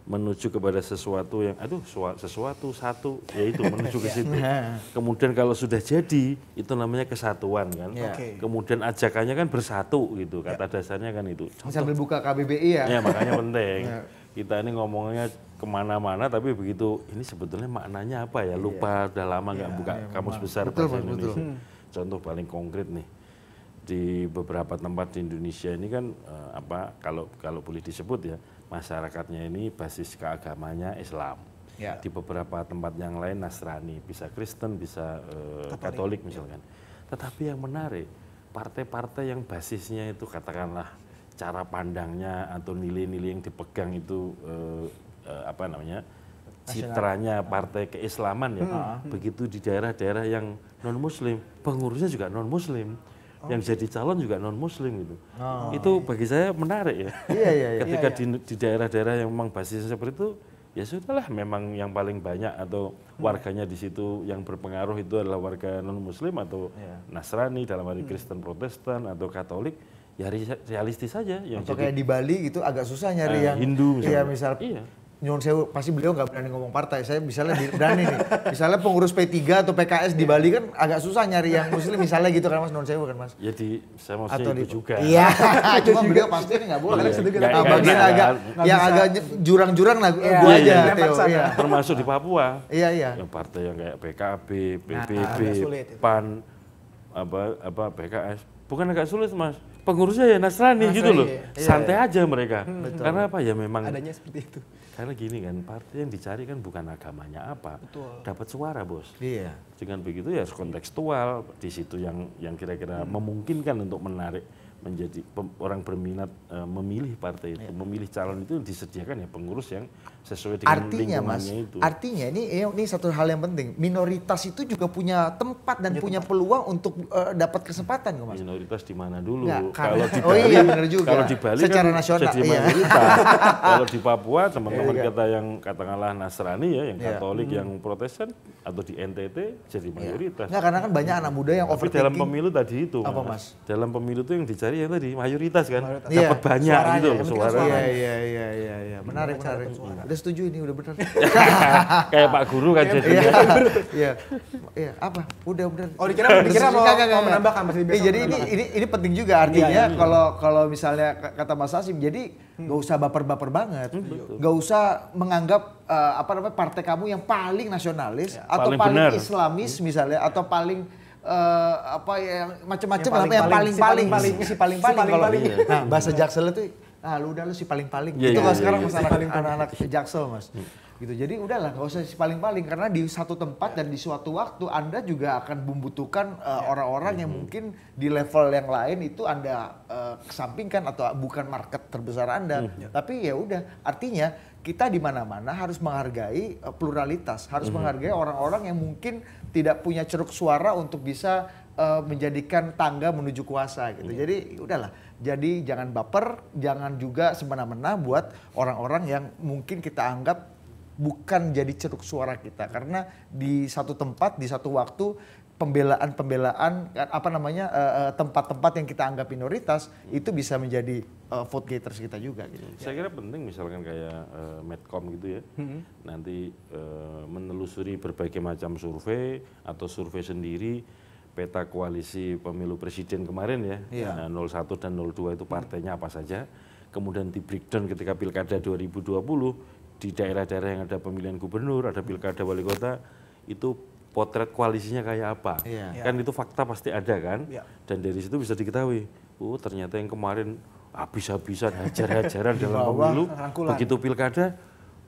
menuju kepada sesuatu yang aduh sesuatu satu yaitu menuju ke *laughs* ya. situ. Nah. Kemudian kalau sudah jadi itu namanya kesatuan kan. Yeah. Okay. Kemudian ajakannya kan bersatu gitu kata yeah. dasarnya kan itu. Contoh, Sambil buka KBBI ya. Ya makanya penting. *laughs* yeah. Kita ini ngomongnya kemana-mana tapi begitu ini sebetulnya maknanya apa ya lupa iya. udah lama nggak iya, buka iya, kamus besar betul, bahasa Indonesia. Betul. Hmm. Contoh paling konkret nih di beberapa tempat di Indonesia ini kan eh, apa kalau kalau boleh disebut ya masyarakatnya ini basis keagamanya Islam. Ya. Di beberapa tempat yang lain Nasrani, bisa Kristen, bisa eh, Katolik. Katolik misalkan. Ya. Tetapi yang menarik partai-partai yang basisnya itu katakanlah cara pandangnya atau nilai-nilai yang dipegang itu eh, Eh, apa namanya citranya partai keislaman ya hmm. hmm. begitu di daerah-daerah yang non muslim pengurusnya juga non muslim oh. yang jadi calon juga non muslim gitu oh. itu bagi saya menarik ya iya, iya, iya. ketika iya, iya. di daerah-daerah yang memang basisnya seperti itu ya sudahlah memang yang paling banyak atau hmm. warganya di situ yang berpengaruh itu adalah warga non muslim atau iya. nasrani dalam hari hmm. Kristen Protestan atau Katolik ya realistis saja yang atau jadi, kayak di Bali gitu agak susah nyari uh, yang Hindu iya, misalnya. ya misal iya nyon sewu pasti beliau nggak berani ngomong partai saya misalnya berani nih misalnya pengurus P3 atau PKS di Bali kan agak susah nyari yang muslim misalnya gitu kan mas nyon sewu kan mas Jadi ya saya mau atau di juga iya *laughs* cuma beliau pasti nggak boleh iya, gak, nah, bagian agak yang agak jurang-jurang lah gue iya. gua aja iya. Teo iya. kan. termasuk di Papua iya iya yang partai yang kayak PKB PBB PAN apa apa PKS bukan agak sulit mas pengurusnya ya Nasrani, gitu loh. Iya, iya. Santai aja mereka. Hmm. Betul. Karena apa ya memang adanya seperti itu. Karena gini kan, partai yang dicari kan bukan agamanya apa, dapat suara bos. Iya. Dengan begitu ya kontekstual di situ yang yang kira-kira hmm. memungkinkan untuk menarik menjadi orang berminat uh, memilih partai itu, iya. memilih calon itu disediakan ya pengurus yang sesuai dengan artinya mas itu. artinya ini eh, ini satu hal yang penting minoritas itu juga punya tempat dan ya, punya tempat. peluang untuk uh, dapat kesempatan mas minoritas di mana dulu kalau di oh Bali oh iya benar juga kalau di Bali secara kan nasional jadi iya. *laughs* kalau di Papua teman-teman iya, iya, kita yang katakanlah Nasrani ya yang iya. Katolik hmm. yang Protestan atau di NTT jadi iya. mayoritas Nggak, karena kan banyak anak muda yang Tapi dalam pemilu tadi itu apa mas dalam pemilu itu yang dicari yang tadi mayoritas kan dapat banyak gitu suara kan iya iya iya iya menarik menarik udah setuju ini udah benar. *laughs* Kayak Pak Guru kan jadi. Iya. Iya. Iya, apa? Udah benar. Oh, dikira dikira mau, mau menambahkan masih iya, biasa. jadi ini ini ini penting juga artinya iya, iya. kalau kalau misalnya kata Mas Asim jadi hmm. nggak usah baper-baper banget. Hmm, nggak usah menganggap uh, apa namanya partai kamu yang paling nasionalis ya, atau paling, paling islamis hmm. misalnya atau paling uh, apa yang macam-macam yang paling-paling paling-paling si paling-paling si paling-paling si kalau paling, paling. nah bahasa Jaksel itu ah lu udah lu si paling-paling. Yeah, itu yeah, kalau yeah, sekarang yeah, mas *laughs* anak-anak jaksel mas. Iya. Gitu. Jadi udahlah nggak usah si paling-paling karena di satu tempat yeah. dan di suatu waktu Anda juga akan membutuhkan eh, iya. orang-orang uh, yeah. mm -hmm. yang mhm. mungkin di level yang lain itu Anda uh, kesampingkan atau bukan market terbesar Anda. Mm. Tapi ya udah artinya kita di mana-mana harus menghargai eh, pluralitas, harus mm -hmm. menghargai orang-orang yang mungkin tidak punya ceruk suara untuk bisa uh, menjadikan tangga menuju kuasa gitu. Iya. Jadi udahlah. Jadi jangan baper, jangan juga semena-mena buat orang-orang yang mungkin kita anggap bukan jadi ceruk suara kita karena di satu tempat di satu waktu pembelaan-pembelaan apa namanya eh, eh, tempat-tempat yang kita anggap minoritas itu bisa menjadi uh, vote gators kita juga gitu. Saya kira penting misalkan kayak uh, Medcom gitu ya. Hmm. Nanti uh, menelusuri berbagai macam survei atau survei sendiri peta koalisi pemilu presiden kemarin ya, ya. Nah, 01 dan 02 itu partainya apa saja, kemudian di breakdown ketika pilkada 2020 di daerah-daerah yang ada pemilihan gubernur, ada pilkada wali kota, itu potret koalisinya kayak apa. Yeah. Iya. Kan itu fakta pasti ada kan. Yeah. Dan dari situ bisa diketahui, oh ternyata yang kemarin habis-habisan *laughs* hajar-hajaran dalam pemilu, begitu pilkada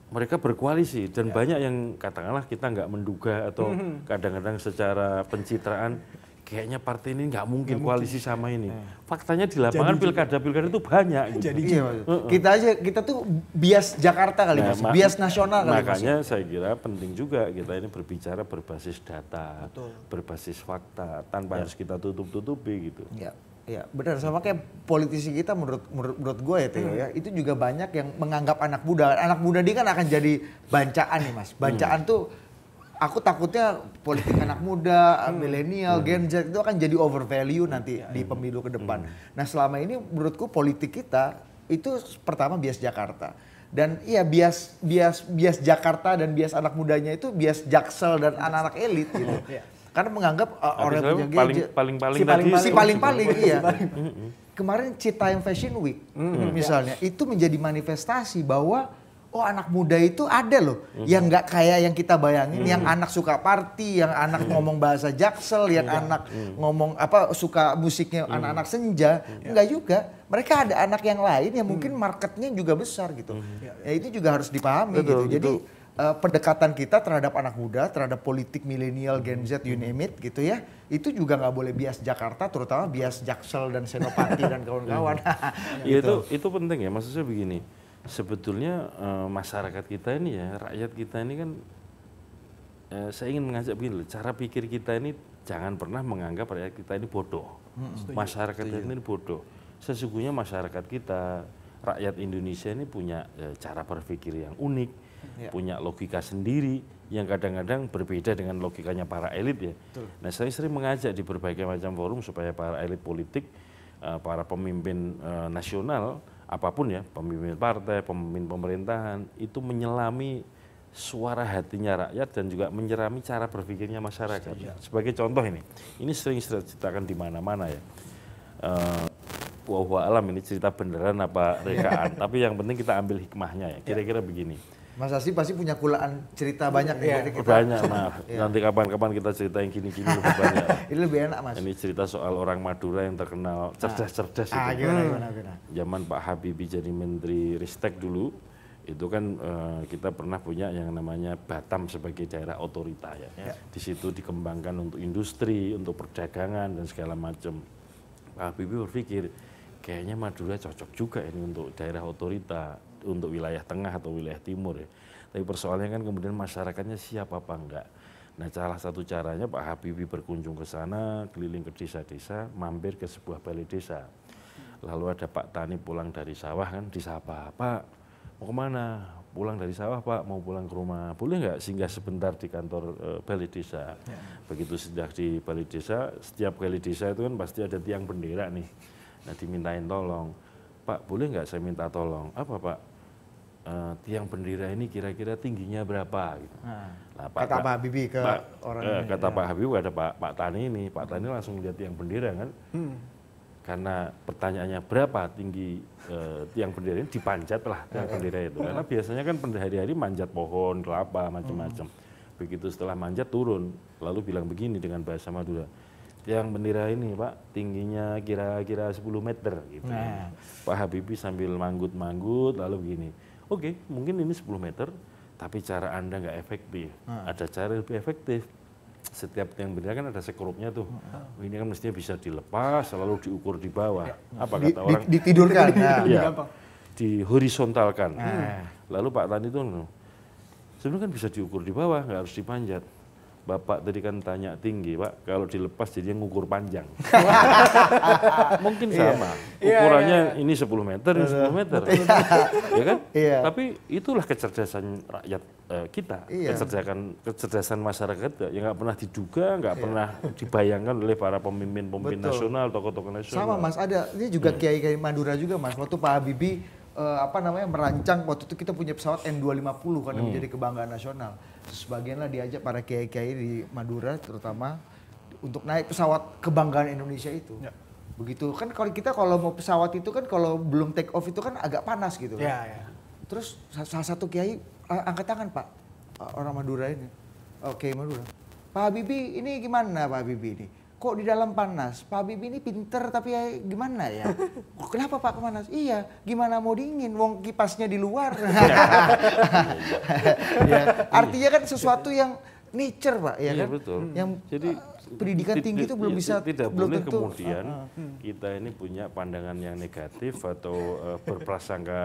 mereka berkoalisi dan ya. banyak yang katakanlah kita nggak menduga atau *laughs* kadang-kadang secara pencitraan kayaknya partai ini nggak mungkin gak koalisi mungkin. sama ini. Ya. Faktanya di lapangan pilkada-pilkada itu banyak. *laughs* Gitu. Jadi iya, kita aja kita tuh bias Jakarta kali nah, mas, bias nasional kali Makanya mas. saya kira penting juga kita ini berbicara berbasis data, Betul. berbasis fakta, tanpa ya. harus kita tutup-tutupi gitu. Ya. Iya, benar sama kayak politisi kita menurut menurut, menurut gue ya Teo hmm. ya, itu juga banyak yang menganggap anak muda. Anak muda ini kan akan jadi bancaan nih Mas. Bancaan hmm. tuh aku takutnya politik anak muda, hmm. milenial, hmm. Gen Z itu akan jadi overvalue nanti ya, di iya. pemilu ke depan. Hmm. Nah, selama ini menurutku politik kita itu pertama bias Jakarta dan iya bias bias bias Jakarta dan bias anak mudanya itu bias Jaksel dan anak-anak elit gitu. *laughs* Iya. Karena menganggap uh, orang yang gadget. Paling-paling si paling-paling. Si paling-paling, iya. Kemarin Citaim Fashion Week mm. misalnya, yeah. itu menjadi manifestasi bahwa oh anak muda itu ada loh mm -hmm. yang nggak kayak yang kita bayangin mm -hmm. yang anak suka party yang anak mm -hmm. ngomong bahasa jaksel yang mm -hmm. anak mm -hmm. ngomong apa suka musiknya mm. anak-anak senja mm -hmm. enggak juga mereka ada anak yang lain yang mm. mungkin marketnya juga besar gitu mm -hmm. ya itu juga harus dipahami betul, gitu jadi betul uh, pendekatan kita terhadap anak muda, terhadap politik milenial, hmm. Gen Z, you hmm. name it, gitu ya, itu juga nggak boleh bias Jakarta, terutama bias Jaksel dan Senopati dan *laughs* kawan-kawan. Iya *laughs* ya, gitu. itu itu penting ya, maksud saya begini, sebetulnya uh, masyarakat kita ini ya, rakyat kita ini kan, uh, saya ingin mengajak begini, cara pikir kita ini jangan pernah menganggap rakyat kita ini bodoh, hmm, masyarakat setuju. kita ini bodoh. Sesungguhnya masyarakat kita rakyat Indonesia ini punya e, cara berpikir yang unik, ya. punya logika sendiri yang kadang-kadang berbeda dengan logikanya para elit ya. Betul. Nah, saya sering mengajak di berbagai macam forum supaya para elit politik, e, para pemimpin e, nasional apapun ya, pemimpin partai, pemimpin pemerintahan itu menyelami suara hatinya rakyat dan juga menyerami cara berpikirnya masyarakat. Sebagai contoh ini, ini sering saya ceritakan di mana-mana ya. Wahwa alam ini cerita beneran apa rekaan. Tapi yang penting kita ambil hikmahnya ya. Kira-kira begini. Mas Asi pasti punya kulaan cerita banyak ya. Kita. Banyak, nah *laughs* ya. nanti kapan-kapan kita cerita yang gini-gini lebih banyak. *laughs* Ini lebih enak mas. Ini cerita soal orang Madura yang terkenal ah. cerdas-cerdas. Ah, itu. gimana, gimana, gimana. Zaman Pak Habibie jadi Menteri Ristek dulu, itu kan uh, kita pernah punya yang namanya Batam sebagai daerah otorita ya. ya. Di situ dikembangkan untuk industri, untuk perdagangan dan segala macam. Pak Habibie berpikir, kayaknya Madura cocok juga ini untuk daerah otorita, untuk wilayah tengah atau wilayah timur ya. Tapi persoalannya kan kemudian masyarakatnya siap apa enggak. Nah, salah satu caranya Pak Habibie berkunjung ke sana, keliling ke desa-desa, mampir ke sebuah balai desa. Lalu ada Pak Tani pulang dari sawah kan disapa, Pak mau kemana? Pulang dari sawah Pak, mau pulang ke rumah. Boleh nggak singgah sebentar di kantor e, balai desa? Ya. Begitu sudah di balai desa, setiap balai desa itu kan pasti ada tiang bendera nih Nah dimintain tolong, Pak boleh nggak saya minta tolong? Apa Pak? Uh, tiang bendera ini kira-kira tingginya berapa? Gitu. Nah, nah Pak, kata Pak, Habibie ke Pak, orang uh, ini, kata ya. Pak Habibie ada Pak Pak Tani ini, Pak hmm. Tani langsung lihat tiang bendera kan? Hmm. Karena pertanyaannya berapa tinggi uh, tiang bendera ini dipanjat lah tiang iya. bendera itu. Karena biasanya kan hari-hari manjat pohon, kelapa macam-macam. Hmm. Begitu setelah manjat turun, lalu bilang begini dengan bahasa Madura yang bendera ini Pak, tingginya kira-kira 10 meter gitu. Nah. Pak Habibie sambil manggut-manggut lalu begini, oke okay, mungkin ini 10 meter, tapi cara Anda nggak efektif. Nah. Ada cara lebih efektif. Setiap yang bendera kan ada sekrupnya tuh. Nah. Ini kan mestinya bisa dilepas, selalu diukur di bawah. Iya. Apa kata di, orang? Ditidurkan. nah. ya, Nah. Lalu Pak Tani itu, sebenarnya kan bisa diukur di bawah, nggak harus dipanjat Bapak tadi kan tanya tinggi, Pak. Kalau dilepas jadinya ngukur panjang. *laughs* Mungkin iya. sama. Iya, iya. Ukurannya iya, iya. ini 10 meter, ini 10 iya. meter. *laughs* ya kan? Iya. Tapi itulah kecerdasan rakyat uh, kita. Iya. Kecerdasan kecerdasan masyarakat ya, yang nggak pernah diduga, nggak iya. pernah dibayangkan oleh para pemimpin-pemimpin nasional, tokoh-tokoh nasional. Sama Mas, ada ini juga hmm. kiai-kiai Madura juga Mas. Waktu Pak Habibie uh, apa namanya merancang waktu itu kita punya pesawat N250 karena hmm. menjadi kebanggaan nasional. sebagian Sebagianlah diajak para kiai-kiai di Madura terutama untuk naik pesawat kebanggaan Indonesia itu. Ya. Begitu kan kalau kita kalau mau pesawat itu kan kalau belum take off itu kan agak panas gitu kan. Ya, ya. Terus salah satu kiai angkat tangan Pak orang Madura ini. Oke oh, Madura. Pak Habibie ini gimana Pak Habibie ini? kok di dalam panas? Pak Bibi ini pinter tapi ya gimana ya? *laughs* Kenapa Pak kemanas? Iya, gimana mau dingin? Wong kipasnya di luar. *laughs* Iya. *laughs* Ya, artinya kan sesuatu yang nature pak, ya iya, kan? betul. Yang hmm. Jadi eh, pendidikan tinggi itu belum ya, bisa tidak belum boleh tentu. kemudian uh, uh. kita ini punya pandangan yang negatif atau uh, berprasangka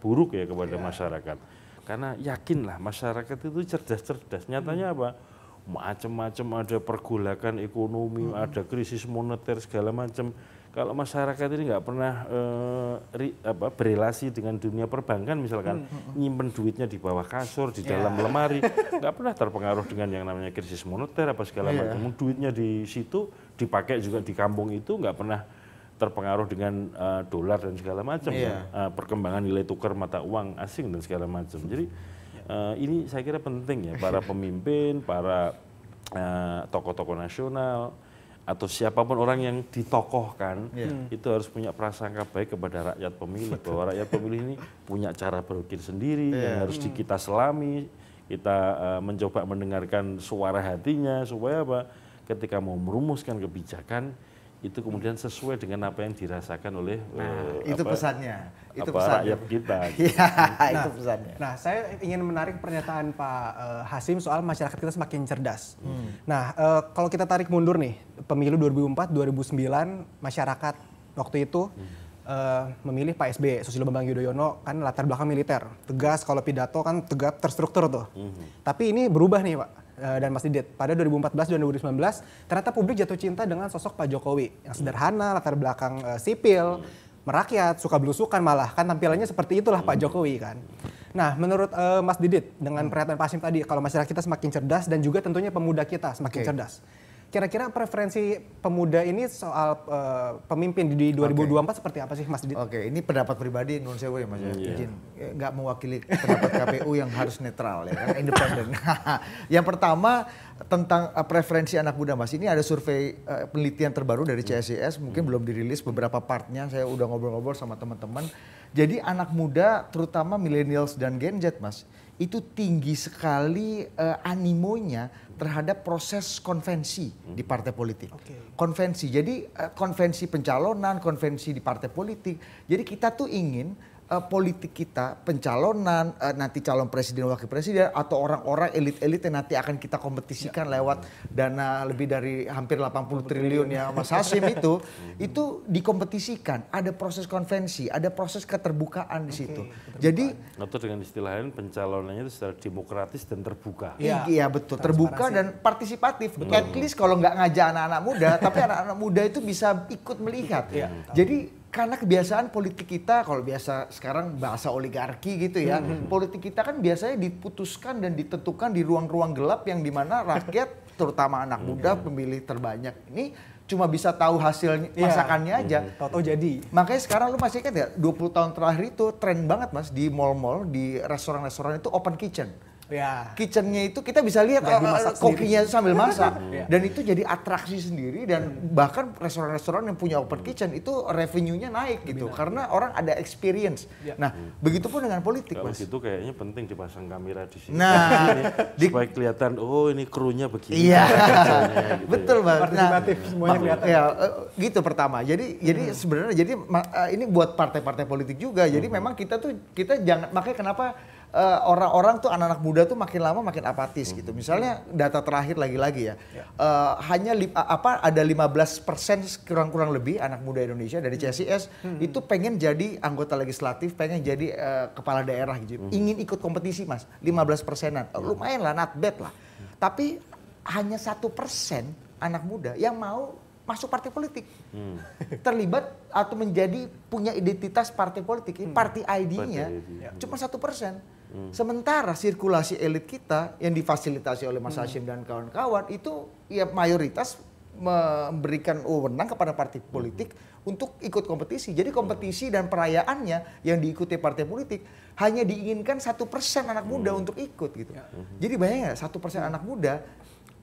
buruk ya kepada yeah. masyarakat. Karena yakinlah masyarakat itu cerdas-cerdas. Nyatanya hmm. apa? macam-macam ada pergolakan ekonomi, hmm. ada krisis moneter segala macam. Kalau masyarakat ini nggak pernah eh, ri, apa, berrelasi dengan dunia perbankan, misalkan hmm. nyimpen duitnya di bawah kasur, di ya. dalam yeah. *laughs* lemari, nggak pernah terpengaruh dengan yang namanya krisis moneter apa segala yeah. macam. Duitnya di situ dipakai juga di kampung itu nggak pernah terpengaruh dengan uh, dolar dan segala macam yeah. Iya. perkembangan nilai tukar mata uang asing dan segala macam. Jadi uh, ini saya kira penting ya para pemimpin, *laughs* para eh, tokoh-tokoh uh, nasional atau siapapun orang yang ditokohkan yeah. Hmm. itu harus punya prasangka baik kepada rakyat pemilih bahwa rakyat pemilih ini punya cara berpikir sendiri yeah. yang harus di hmm. kita selami kita uh, mencoba mendengarkan suara hatinya supaya apa ketika mau merumuskan kebijakan itu kemudian sesuai dengan apa yang dirasakan oleh nah, uh, itu apa, pesannya itu apa, rakyat kita. *laughs* Iya, nah, itu pesannya. Nah, saya ingin menarik pernyataan Pak uh, Hasim soal masyarakat kita semakin cerdas. Hmm. Nah, uh, kalau kita tarik mundur nih, pemilu 2004, 2009, masyarakat waktu itu hmm. uh, memilih Pak SBY, Susilo Bambang Yudhoyono kan latar belakang militer, tegas kalau pidato kan tegap terstruktur tuh. Hmm. Tapi ini berubah nih, Pak dan Mas Didit. Pada 2014 dan 2019 ternyata publik jatuh cinta dengan sosok Pak Jokowi yang hmm. sederhana, latar belakang uh, sipil, hmm merakyat, suka belusukan malah kan tampilannya seperti itulah Pak hmm. Jokowi kan. Nah, menurut uh, Mas Didit dengan hmm. pernyataan Pak Sim tadi kalau masyarakat kita semakin cerdas dan juga tentunya pemuda kita semakin okay. cerdas. Kira-kira preferensi pemuda ini soal uh, pemimpin di 2024 okay. seperti apa sih Mas Didit? Oke, okay, ini pendapat pribadi non sewa ya Mas ya. Yeah. Izin eh, nggak mewakili pendapat KPU yang harus netral ya, kan independen. *laughs* yang pertama tentang uh, preferensi anak muda Mas. Ini ada survei uh, penelitian terbaru dari hmm. CSIS, mungkin hmm. belum dirilis beberapa partnya. Saya udah ngobrol-ngobrol sama teman-teman. Jadi anak muda terutama millennials dan Gen Z Mas itu tinggi sekali uh, animonya terhadap proses konvensi di partai politik. Okay. Konvensi, jadi uh, konvensi pencalonan, konvensi di partai politik. Jadi kita tuh ingin uh, politik kita, pencalonan, uh, nanti calon presiden, wakil presiden, atau orang-orang elit-elit yang nanti akan kita kompetisikan ya. lewat dana lebih dari hampir 80 triliun ya Mas Hasim *laughs* itu, itu dikompetisikan. Ada proses konvensi, ada proses keterbukaan di situ. Okay. Jadi atau dengan istilah lain pencalonannya itu secara demokratis dan terbuka. Iya, iya, iya betul, terbuka dan partisipatif. Betul. At least kalau nggak ngajak anak-anak muda, tapi anak-anak muda itu bisa ikut melihat. Ya. Jadi karena kebiasaan politik kita kalau biasa sekarang bahasa oligarki gitu ya hmm. politik kita kan biasanya diputuskan dan ditentukan di ruang-ruang gelap yang dimana rakyat *laughs* terutama anak hmm. muda pemilih terbanyak ini cuma bisa tahu hasil iya. masakannya yeah. aja. Tahu jadi. Makanya sekarang lu masih ingat ya 20 tahun terakhir itu tren banget Mas di mall-mall, di restoran-restoran itu open kitchen. Ya. Kitchennya itu kita bisa lihat uh, kokinya itu sambil masak *laughs* ya. dan itu jadi atraksi sendiri dan ya. bahkan restoran-restoran yang punya open kitchen itu revenue-nya naik gitu Bina. karena orang ada experience. Ya. Nah, begitu begitupun dengan politik, Kalau Mas. Itu kayaknya penting dipasang kamera di sini. Nah, *laughs* di... supaya kelihatan oh ini krunya begini. Iya. *laughs* gitu ya. Betul, Bang. Ya. nah, semuanya kelihatan. Ya, eh, gitu pertama. Jadi hmm. jadi sebenarnya jadi eh, ini buat partai-partai politik juga. Jadi hmm. memang kita tuh kita jangan makanya kenapa Eh, orang-orang uh, tuh anak-anak muda tuh makin lama makin apatis mm -hmm. gitu. Misalnya data terakhir lagi-lagi ya, yeah. Ya. uh, hanya li, apa ada 15% kurang-kurang lebih anak muda Indonesia dari CSIS mm -hmm. itu pengen jadi anggota legislatif, pengen jadi uh, kepala daerah gitu. Mm -hmm. Ingin ikut kompetisi, Mas. 15 persenan. Uh, lumayan lah, not bad lah. Mm -hmm. Tapi hanya satu persen anak muda yang mau masuk partai politik, hmm. *laughs* terlibat atau menjadi punya identitas partai politik, hmm. party ID-nya ID. cuma satu persen. Hmm. Sementara sirkulasi elit kita yang difasilitasi oleh Mas hmm. Hashim dan kawan-kawan itu ya mayoritas memberikan wewenang kepada partai hmm. politik hmm. untuk ikut kompetisi. Jadi kompetisi hmm. dan perayaannya yang diikuti partai politik hanya diinginkan satu persen anak muda hmm. untuk ikut gitu. Ya. Hmm. Jadi bayangin satu persen anak muda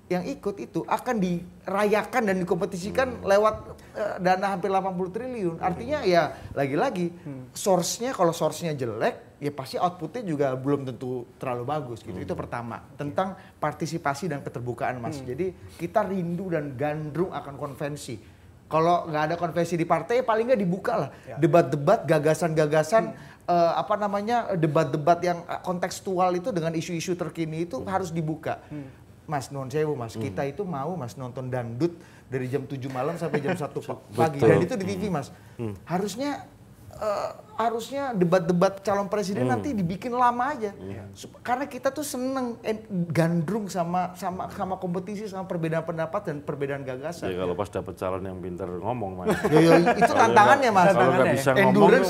yang ikut itu akan dirayakan dan dikompetisikan hmm. lewat uh, dana hampir 80 triliun. Artinya ya lagi-lagi hmm. source-nya kalau source-nya jelek ya pasti outputnya juga belum tentu terlalu bagus gitu. Hmm. Itu pertama iya. tentang partisipasi dan keterbukaan Mas. Hmm. Jadi kita rindu dan gandrung akan konvensi kalau nggak ada konvensi di partai paling nggak dibuka lah ya. debat-debat gagasan-gagasan hmm. uh, apa namanya debat-debat yang eh, kontekstual itu dengan isu-isu terkini itu hmm. harus dibuka hmm. Mas non sewu mas, hmm. kita itu mau mas nonton dandut dari jam 7 malam sampai jam 1 *laughs* pagi. Dan itu di TV hmm. mas. Hmm. Harusnya uh, harusnya debat-debat calon presiden hmm. nanti dibikin lama aja. Yeah. Karena kita tuh seneng eh, gandrung sama sama sama kompetisi sama perbedaan pendapat dan perbedaan gagasan. Ya kalau pas dapat calon yang pintar ngomong mas. *laughs* ya, itu tantangannya mas. Kalau nggak bisa ngomong, *laughs*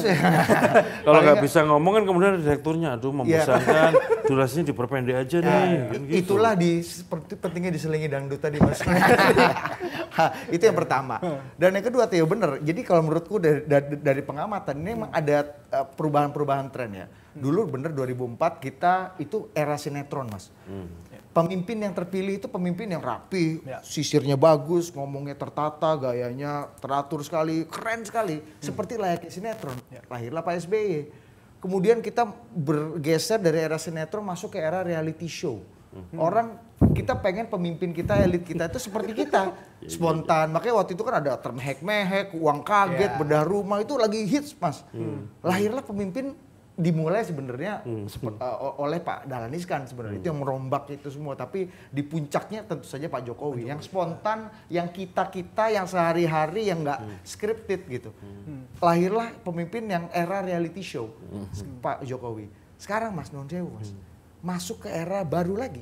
kalau nggak bisa ngomong kan kemudian direkturnya aduh iya. membosankan, durasinya diperpendek aja ya, nih. Ya, gitu. Itulah di seperti pentingnya diselingi dangdut tadi mas. *laughs* itu yang pertama. Dan yang kedua Teo benar. Jadi kalau menurutku dari, dari, dari pengamatan ini memang ada Eh, perubahan-perubahan tren ya. Dulu bener 2004 kita itu era sinetron mas. Hmm. Pemimpin yang terpilih itu pemimpin yang rapi, ya. sisirnya bagus, ngomongnya tertata, gayanya teratur sekali, keren sekali. Hmm. Seperti layaknya sinetron. Ya. Lahirlah Pak SBY. Kemudian kita bergeser dari era sinetron masuk ke era reality show. Hmm. Orang kita pengen pemimpin kita, elit kita itu seperti kita, *laughs* iya, iya, spontan. Iya. Makanya waktu itu kan ada term hack mehek, uang kaget, yeah. bedah rumah itu lagi hits mas. Hmm. hmm. Lahirlah pemimpin dimulai sebenarnya hmm. uh, oleh Pak Dahlan Iskan sebenarnya hmm. itu yang merombak itu semua tapi di puncaknya tentu saja Pak Jokowi Jokowi. yang spontan yang kita kita yang sehari-hari yang nggak hmm. scripted gitu hmm. hmm. lahirlah pemimpin yang era reality show hmm. Pak Jokowi sekarang Mas Nondewo Mas hmm masuk ke era baru lagi,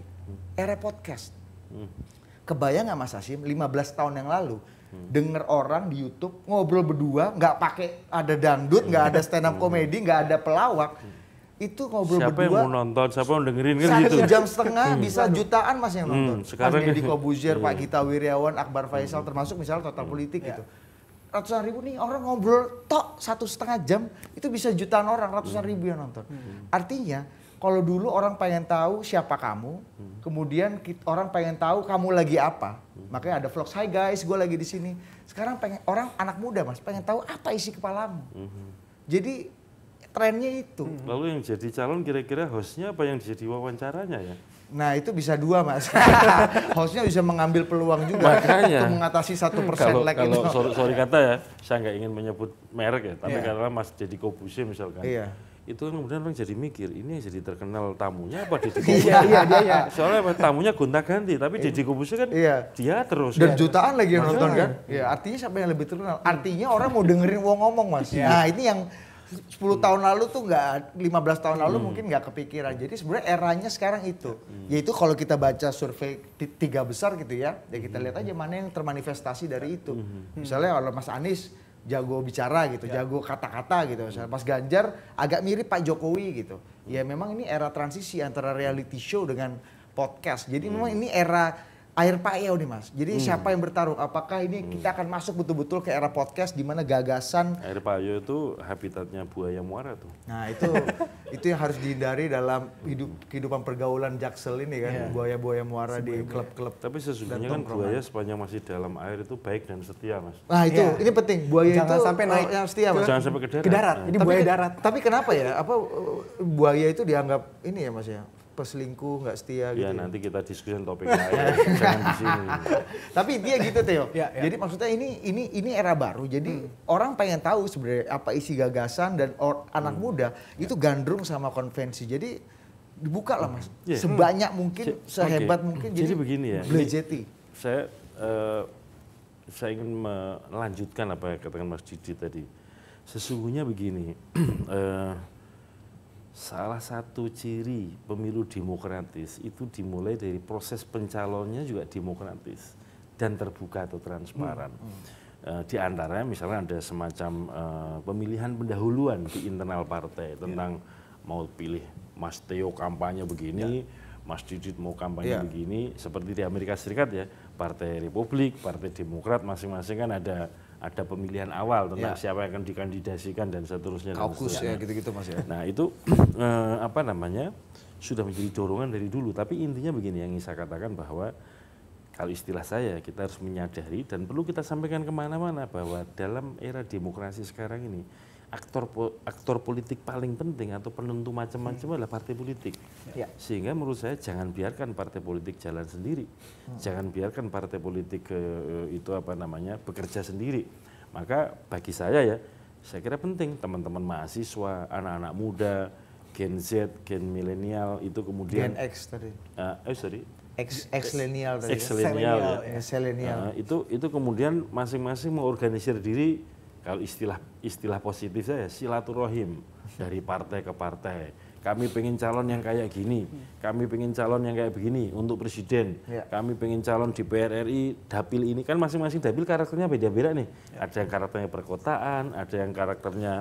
era podcast. Hmm. Kebayang nggak Mas lima 15 tahun yang lalu hmm. denger orang di YouTube ngobrol berdua, nggak pakai ada dangdut, nggak ada stand up hmm. komedi, nggak ada pelawak. Itu ngobrol siapa berdua. Siapa yang mau nonton, siapa yang dengerin kan satu gitu. jam setengah bisa jutaan Mas yang nonton. Ya. Hmm, sekarang Mas Kobuzier, Pak Gita Wirjawan, Akbar Faisal termasuk misalnya Total Politik hmm. gitu. Ratusan ribu nih orang ngobrol tok satu setengah jam itu bisa jutaan orang, ratusan ribu yang nonton. Artinya kalau dulu orang pengen tahu siapa kamu, hmm. kemudian kita, orang pengen tahu kamu lagi apa. Hmm. Makanya ada vlog, saya guys, gue lagi di sini." Sekarang pengen orang anak muda, Mas, pengen tahu apa isi kepalamu. Hmm. Jadi trennya itu. Hmm. Lalu yang jadi calon kira-kira hostnya apa yang jadi wawancaranya ya? Nah itu bisa dua mas. *laughs* Hostnya bisa mengambil peluang juga Makanya, untuk mengatasi satu persen lag kalau, itu. Sorry, sorry kata ya, saya nggak ingin menyebut merek ya, tapi yeah. karena Mas jadi Kobuse misalkan. Iya. Yeah itu kan kemudian orang jadi mikir ini jadi terkenal tamunya apa Deddy Iya, iya, iya, iya. Soalnya tamunya gonta ganti, tapi iya. Deddy Kobusnya kan iya. dia terus. Dan kan. jutaan lagi yang nonton kan. Iya, artinya siapa yang lebih terkenal? Artinya orang mau dengerin wong ngomong mas. Iya. Nah ini yang 10 tahun lalu tuh nggak 15 tahun lalu hmm. mungkin nggak kepikiran. Jadi sebenarnya eranya sekarang itu. Hmm. Yaitu kalau kita baca survei tiga besar gitu ya, ya kita hmm. lihat aja mana yang termanifestasi dari itu. Hmm. Misalnya kalau Mas Anies jago bicara gitu, yeah. jago kata-kata gitu. Hmm. Mas Ganjar agak mirip Pak Jokowi gitu. Ya memang ini era transisi antara reality show dengan podcast. Jadi hmm. memang ini era air payau nih mas. Jadi hmm. siapa yang bertarung? Apakah ini hmm. kita akan masuk betul-betul ke era podcast di mana gagasan air payau itu habitatnya buaya muara tuh. Nah itu *laughs* itu yang harus dihindari dalam hidup kehidupan pergaulan jaksel ini kan buaya buaya-buaya muara Sebenarnya. di klub-klub. Tapi sesungguhnya kan buaya sepanjang masih dalam air itu baik dan setia mas. Nah itu yeah. ini penting buaya jangan itu sampai naik yang setia mas. Jangan sampai ke darat. Ke darat. Nah. Jadi tapi, buaya darat. Tapi kenapa ya? Apa uh, buaya itu dianggap ini ya mas ya perselingkuh nggak setia ya, gitu. Ya nanti kita diskusi topik *laughs* lain jangan di sini. Tapi dia gitu Teo. Ya, ya. Jadi maksudnya ini ini ini era baru. Jadi hmm. orang pengen tahu sebenarnya apa isi gagasan dan or, anak hmm. muda ya. itu gandrung sama konvensi. Jadi dibuka lah mas, Ya. sebanyak hmm. mungkin, Se sehebat okay. mungkin. Jadi, jadi begini ya. Saya uh, saya ingin melanjutkan apa yang katakan Mas Didi tadi. Sesungguhnya begini. uh, *clears throat* salah satu ciri pemilu demokratis itu dimulai dari proses pencalonnya juga demokratis dan terbuka atau transparan. Hmm. Hmm. Eh, di antara misalnya ada semacam uh, pemilihan pendahuluan di internal partai ya. tentang yeah. mau pilih Mas Teo kampanye begini, yeah. Mas Didit mau kampanye yeah. begini, seperti di Amerika Serikat ya, Partai Republik, Partai Demokrat masing-masing kan ada ada pemilihan awal tentang ya. siapa yang akan dikandidasikan dan seterusnya. Kaukus ya gitu-gitu mas ya. Nah itu *clears throat* eh, apa namanya sudah menjadi dorongan dari dulu. Tapi intinya begini yang saya katakan bahwa kalau istilah saya kita harus menyadari dan perlu kita sampaikan kemana-mana bahwa dalam era demokrasi sekarang ini aktor aktor politik paling penting atau penentu macam-macam hmm. adalah partai politik. Ya. ya. Sehingga menurut saya jangan biarkan partai politik jalan sendiri. Hmm. Jangan biarkan partai politik eh, eh, itu apa namanya bekerja sendiri. Maka bagi saya ya, saya kira penting teman-teman mahasiswa, anak-anak muda, Gen Z, Gen milenial itu kemudian Gen X tadi. Uh, eh sorry. Ex, ex tadi. Ex lenial ya. ya. Uh, itu itu kemudian masing-masing mengorganisir diri kalau istilah istilah positif saya silaturahim dari partai ke partai. Kami pengen calon yang kayak gini, kami pengen calon yang kayak begini untuk presiden, ya. kami pengen calon di PRRI, dapil ini kan masing-masing dapil karakternya beda-beda nih. Ya. Ada yang karakternya perkotaan, ada yang karakternya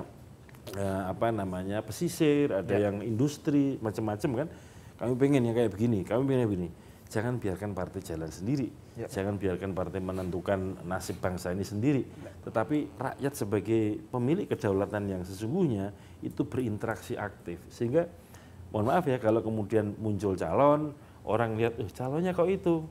eh, apa namanya pesisir, ada ya. yang industri macam-macam kan. Kami pengen yang kayak begini, kami pengen yang begini. Jangan biarkan partai jalan sendiri Ya. Jangan biarkan partai menentukan nasib bangsa ini sendiri, tetapi rakyat sebagai pemilik kedaulatan yang sesungguhnya itu berinteraksi aktif. Sehingga mohon maaf ya kalau kemudian muncul calon, orang lihat eh calonnya kok itu,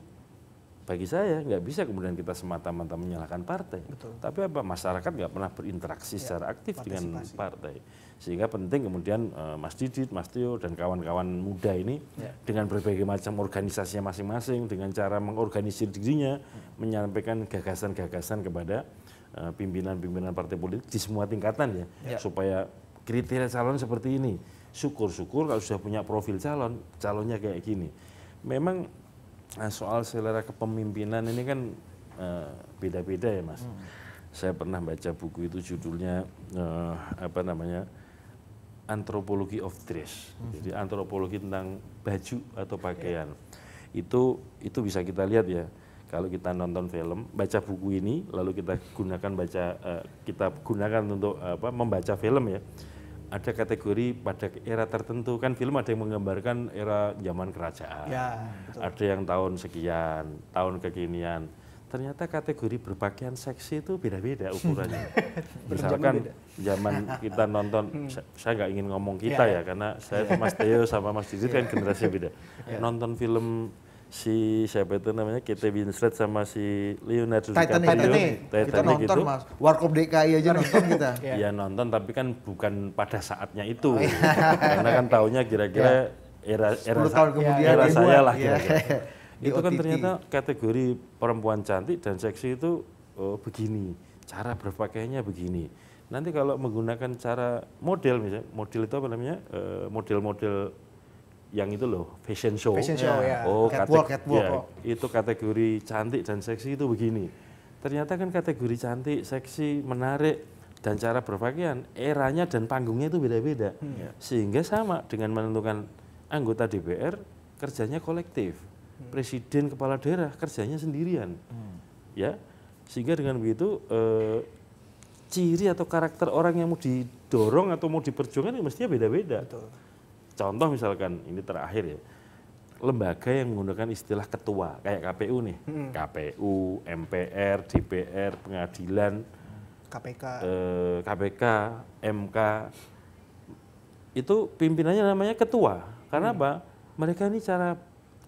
bagi saya nggak bisa kemudian kita semata-mata menyalahkan partai. Betul. Tapi apa masyarakat nggak pernah berinteraksi ya, secara aktif dengan partai, sehingga penting kemudian uh, Mas Didit, Mas Tio dan kawan-kawan muda ini ya. dengan berbagai macam organisasinya masing-masing, dengan cara mengorganisir dirinya, ya. menyampaikan gagasan-gagasan kepada eh, pimpinan-pimpinan uh, partai politik di semua tingkatan ya, ya. supaya kriteria calon seperti ini. Syukur-syukur kalau sudah punya profil calon, calonnya kayak gini. Memang Nah, soal selera kepemimpinan ini kan eh, beda-beda uh, ya mas. Hmm. Saya pernah baca buku itu judulnya uh, apa namanya antropologi of dress. Hmm. Jadi antropologi tentang baju atau iya. pakaian. Yeah. Itu itu bisa kita lihat ya. Kalau kita nonton film, baca buku ini, lalu kita gunakan baca uh, kita gunakan untuk apa membaca film ya ada kategori pada era tertentu kan film ada yang menggambarkan era zaman kerajaan, ya, ada yang tahun sekian, tahun kekinian. Ternyata kategori berpakaian seksi itu beda-beda ukurannya. *laughs* Misalkan zaman kita *laughs* nonton, saya nggak ingin ngomong ya, kita ya, ya, karena saya ya. Mas Teo sama Mas Didit kan *laughs* ya. generasi beda. Nonton film si siapa itu namanya Kate Winslet sama si Leonardo Titanic. DiCaprio. Titanic. Titanic. Kita nonton itu. mas, Warkop DKI aja iya. nonton kita. *laughs* Iya ya, nonton tapi kan bukan pada saatnya itu. Oh, iya. Karena kan tahunnya kira-kira iya. era era, tahun kemudian era saya lah kira-kira. itu kan ternyata kategori perempuan cantik dan seksi itu oh, begini, cara berpakaiannya begini. Nanti kalau menggunakan cara model misalnya, model itu apa namanya? Eh, model-model yang itu loh fashion show. Fashion ya. show ya. Oh, catwalk, catwalk. Ya, Itu kategori cantik dan seksi itu begini. Ternyata kan kategori cantik, seksi, menarik dan cara berpakaian eranya dan panggungnya itu beda-beda. Hmm. Ya. Sehingga sama dengan menentukan anggota DPR kerjanya kolektif. Hmm. Presiden kepala daerah kerjanya sendirian. Hmm. Ya. Sehingga dengan begitu eh, ciri atau karakter orang yang mau didorong atau mau diperjuangkan ya mestinya beda-beda. Contoh misalkan ini terakhir ya, lembaga yang menggunakan istilah ketua kayak KPU nih, hmm. KPU, MPR, DPR, pengadilan, KPK, eh, KPK, MK, itu pimpinannya namanya ketua. Karena hmm. apa? Mereka ini cara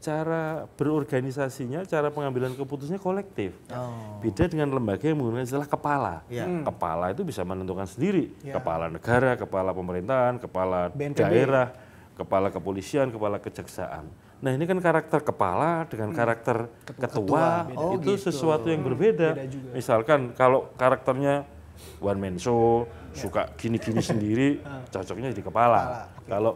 cara berorganisasinya, cara pengambilan keputusnya kolektif. Oh. Beda dengan lembaga yang menggunakan istilah kepala. Ya. Hmm. Kepala itu bisa menentukan sendiri, Ya. kepala negara, kepala pemerintahan, kepala BNPB. daerah, kepala kepolisian, kepala kejaksaan. Nah ini kan karakter kepala dengan hmm. karakter hmm. ketua, ketua oh, itu gitu. sesuatu yang hmm, berbeda. Beda Misalkan kalau karakternya one man show, yeah. suka gini-gini sendiri, *laughs* ah. cocoknya jadi kepala. kepala. Kalau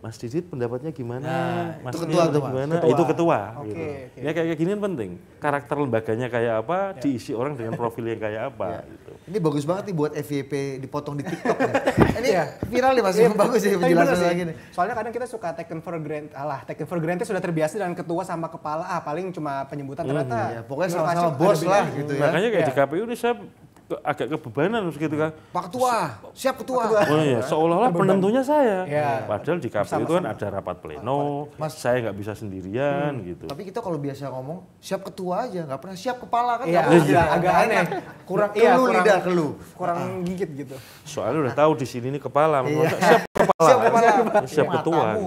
Mas Didit pendapatnya gimana? Nah, Mas itu ketua, ketua. gimana? Ketua. Itu ketua. Okay, gitu. okay. Ya kayak kayak gini kan penting. Karakter lembaganya kayak apa, yeah. diisi orang dengan profil yang kayak apa. Yeah. Gitu. Ini bagus banget nih buat FYP dipotong di TikTok. *laughs* Ini yeah. viral nih masih iya. bagus ya penjelasan gini. Soalnya kadang kita suka taken for granted, alah taken for granted sudah terbiasa dengan ketua sama kepala, ah paling cuma penyebutan oh, ternyata. Mm, ya, pokoknya sama, sama bos lah gitu ya. Makanya kayak yeah. di ya. KPU ini saya agak kebebanan gitu kan. Pak Ketua, siap Ketua. Oh iya, seolah-olah penentunya saya. Ya. Padahal di KPU itu kan ada rapat pleno, Mas, saya nggak bisa sendirian hmm. gitu. Tapi kita kalau biasa ngomong, siap Ketua aja, nggak pernah siap kepala kan. Iya, ya, agak aneh. Kurang iya, kelu lidah kelu. Kurang ah. gigit gitu. Soalnya udah tahu di sini ini kepala, iya. siap *laughs* kepala. Siap kepala. Siap iya, Ketua. Matamu,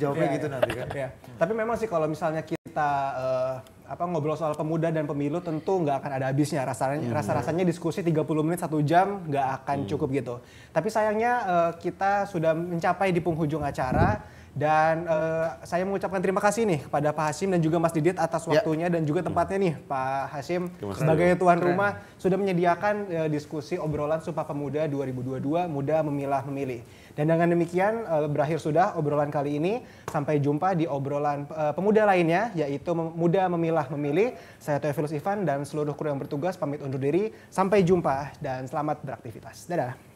jawabnya iya. gitu nanti kan. Iya. Tapi memang sih kalau misalnya kita kita uh, apa ngobrol soal pemuda dan pemilu tentu nggak akan ada habisnya rasanya hmm. rasa rasanya diskusi 30 menit satu jam nggak akan hmm. cukup gitu tapi sayangnya uh, kita sudah mencapai di penghujung acara dan uh, saya mengucapkan terima kasih nih kepada Pak Hasim dan juga Mas Didit atas ya. waktunya ya. dan juga tempatnya nih Pak Hasim sebagai tuan Keren. rumah sudah menyediakan uh, diskusi obrolan Sumpah Pemuda 2022 Muda Memilah Memilih. Dan dengan demikian uh, berakhir sudah obrolan kali ini. Sampai jumpa di obrolan uh, pemuda lainnya yaitu Muda Memilah Memilih. Saya Teofilus Ivan dan seluruh kru yang bertugas pamit undur diri. Sampai jumpa dan selamat beraktivitas. Dadah.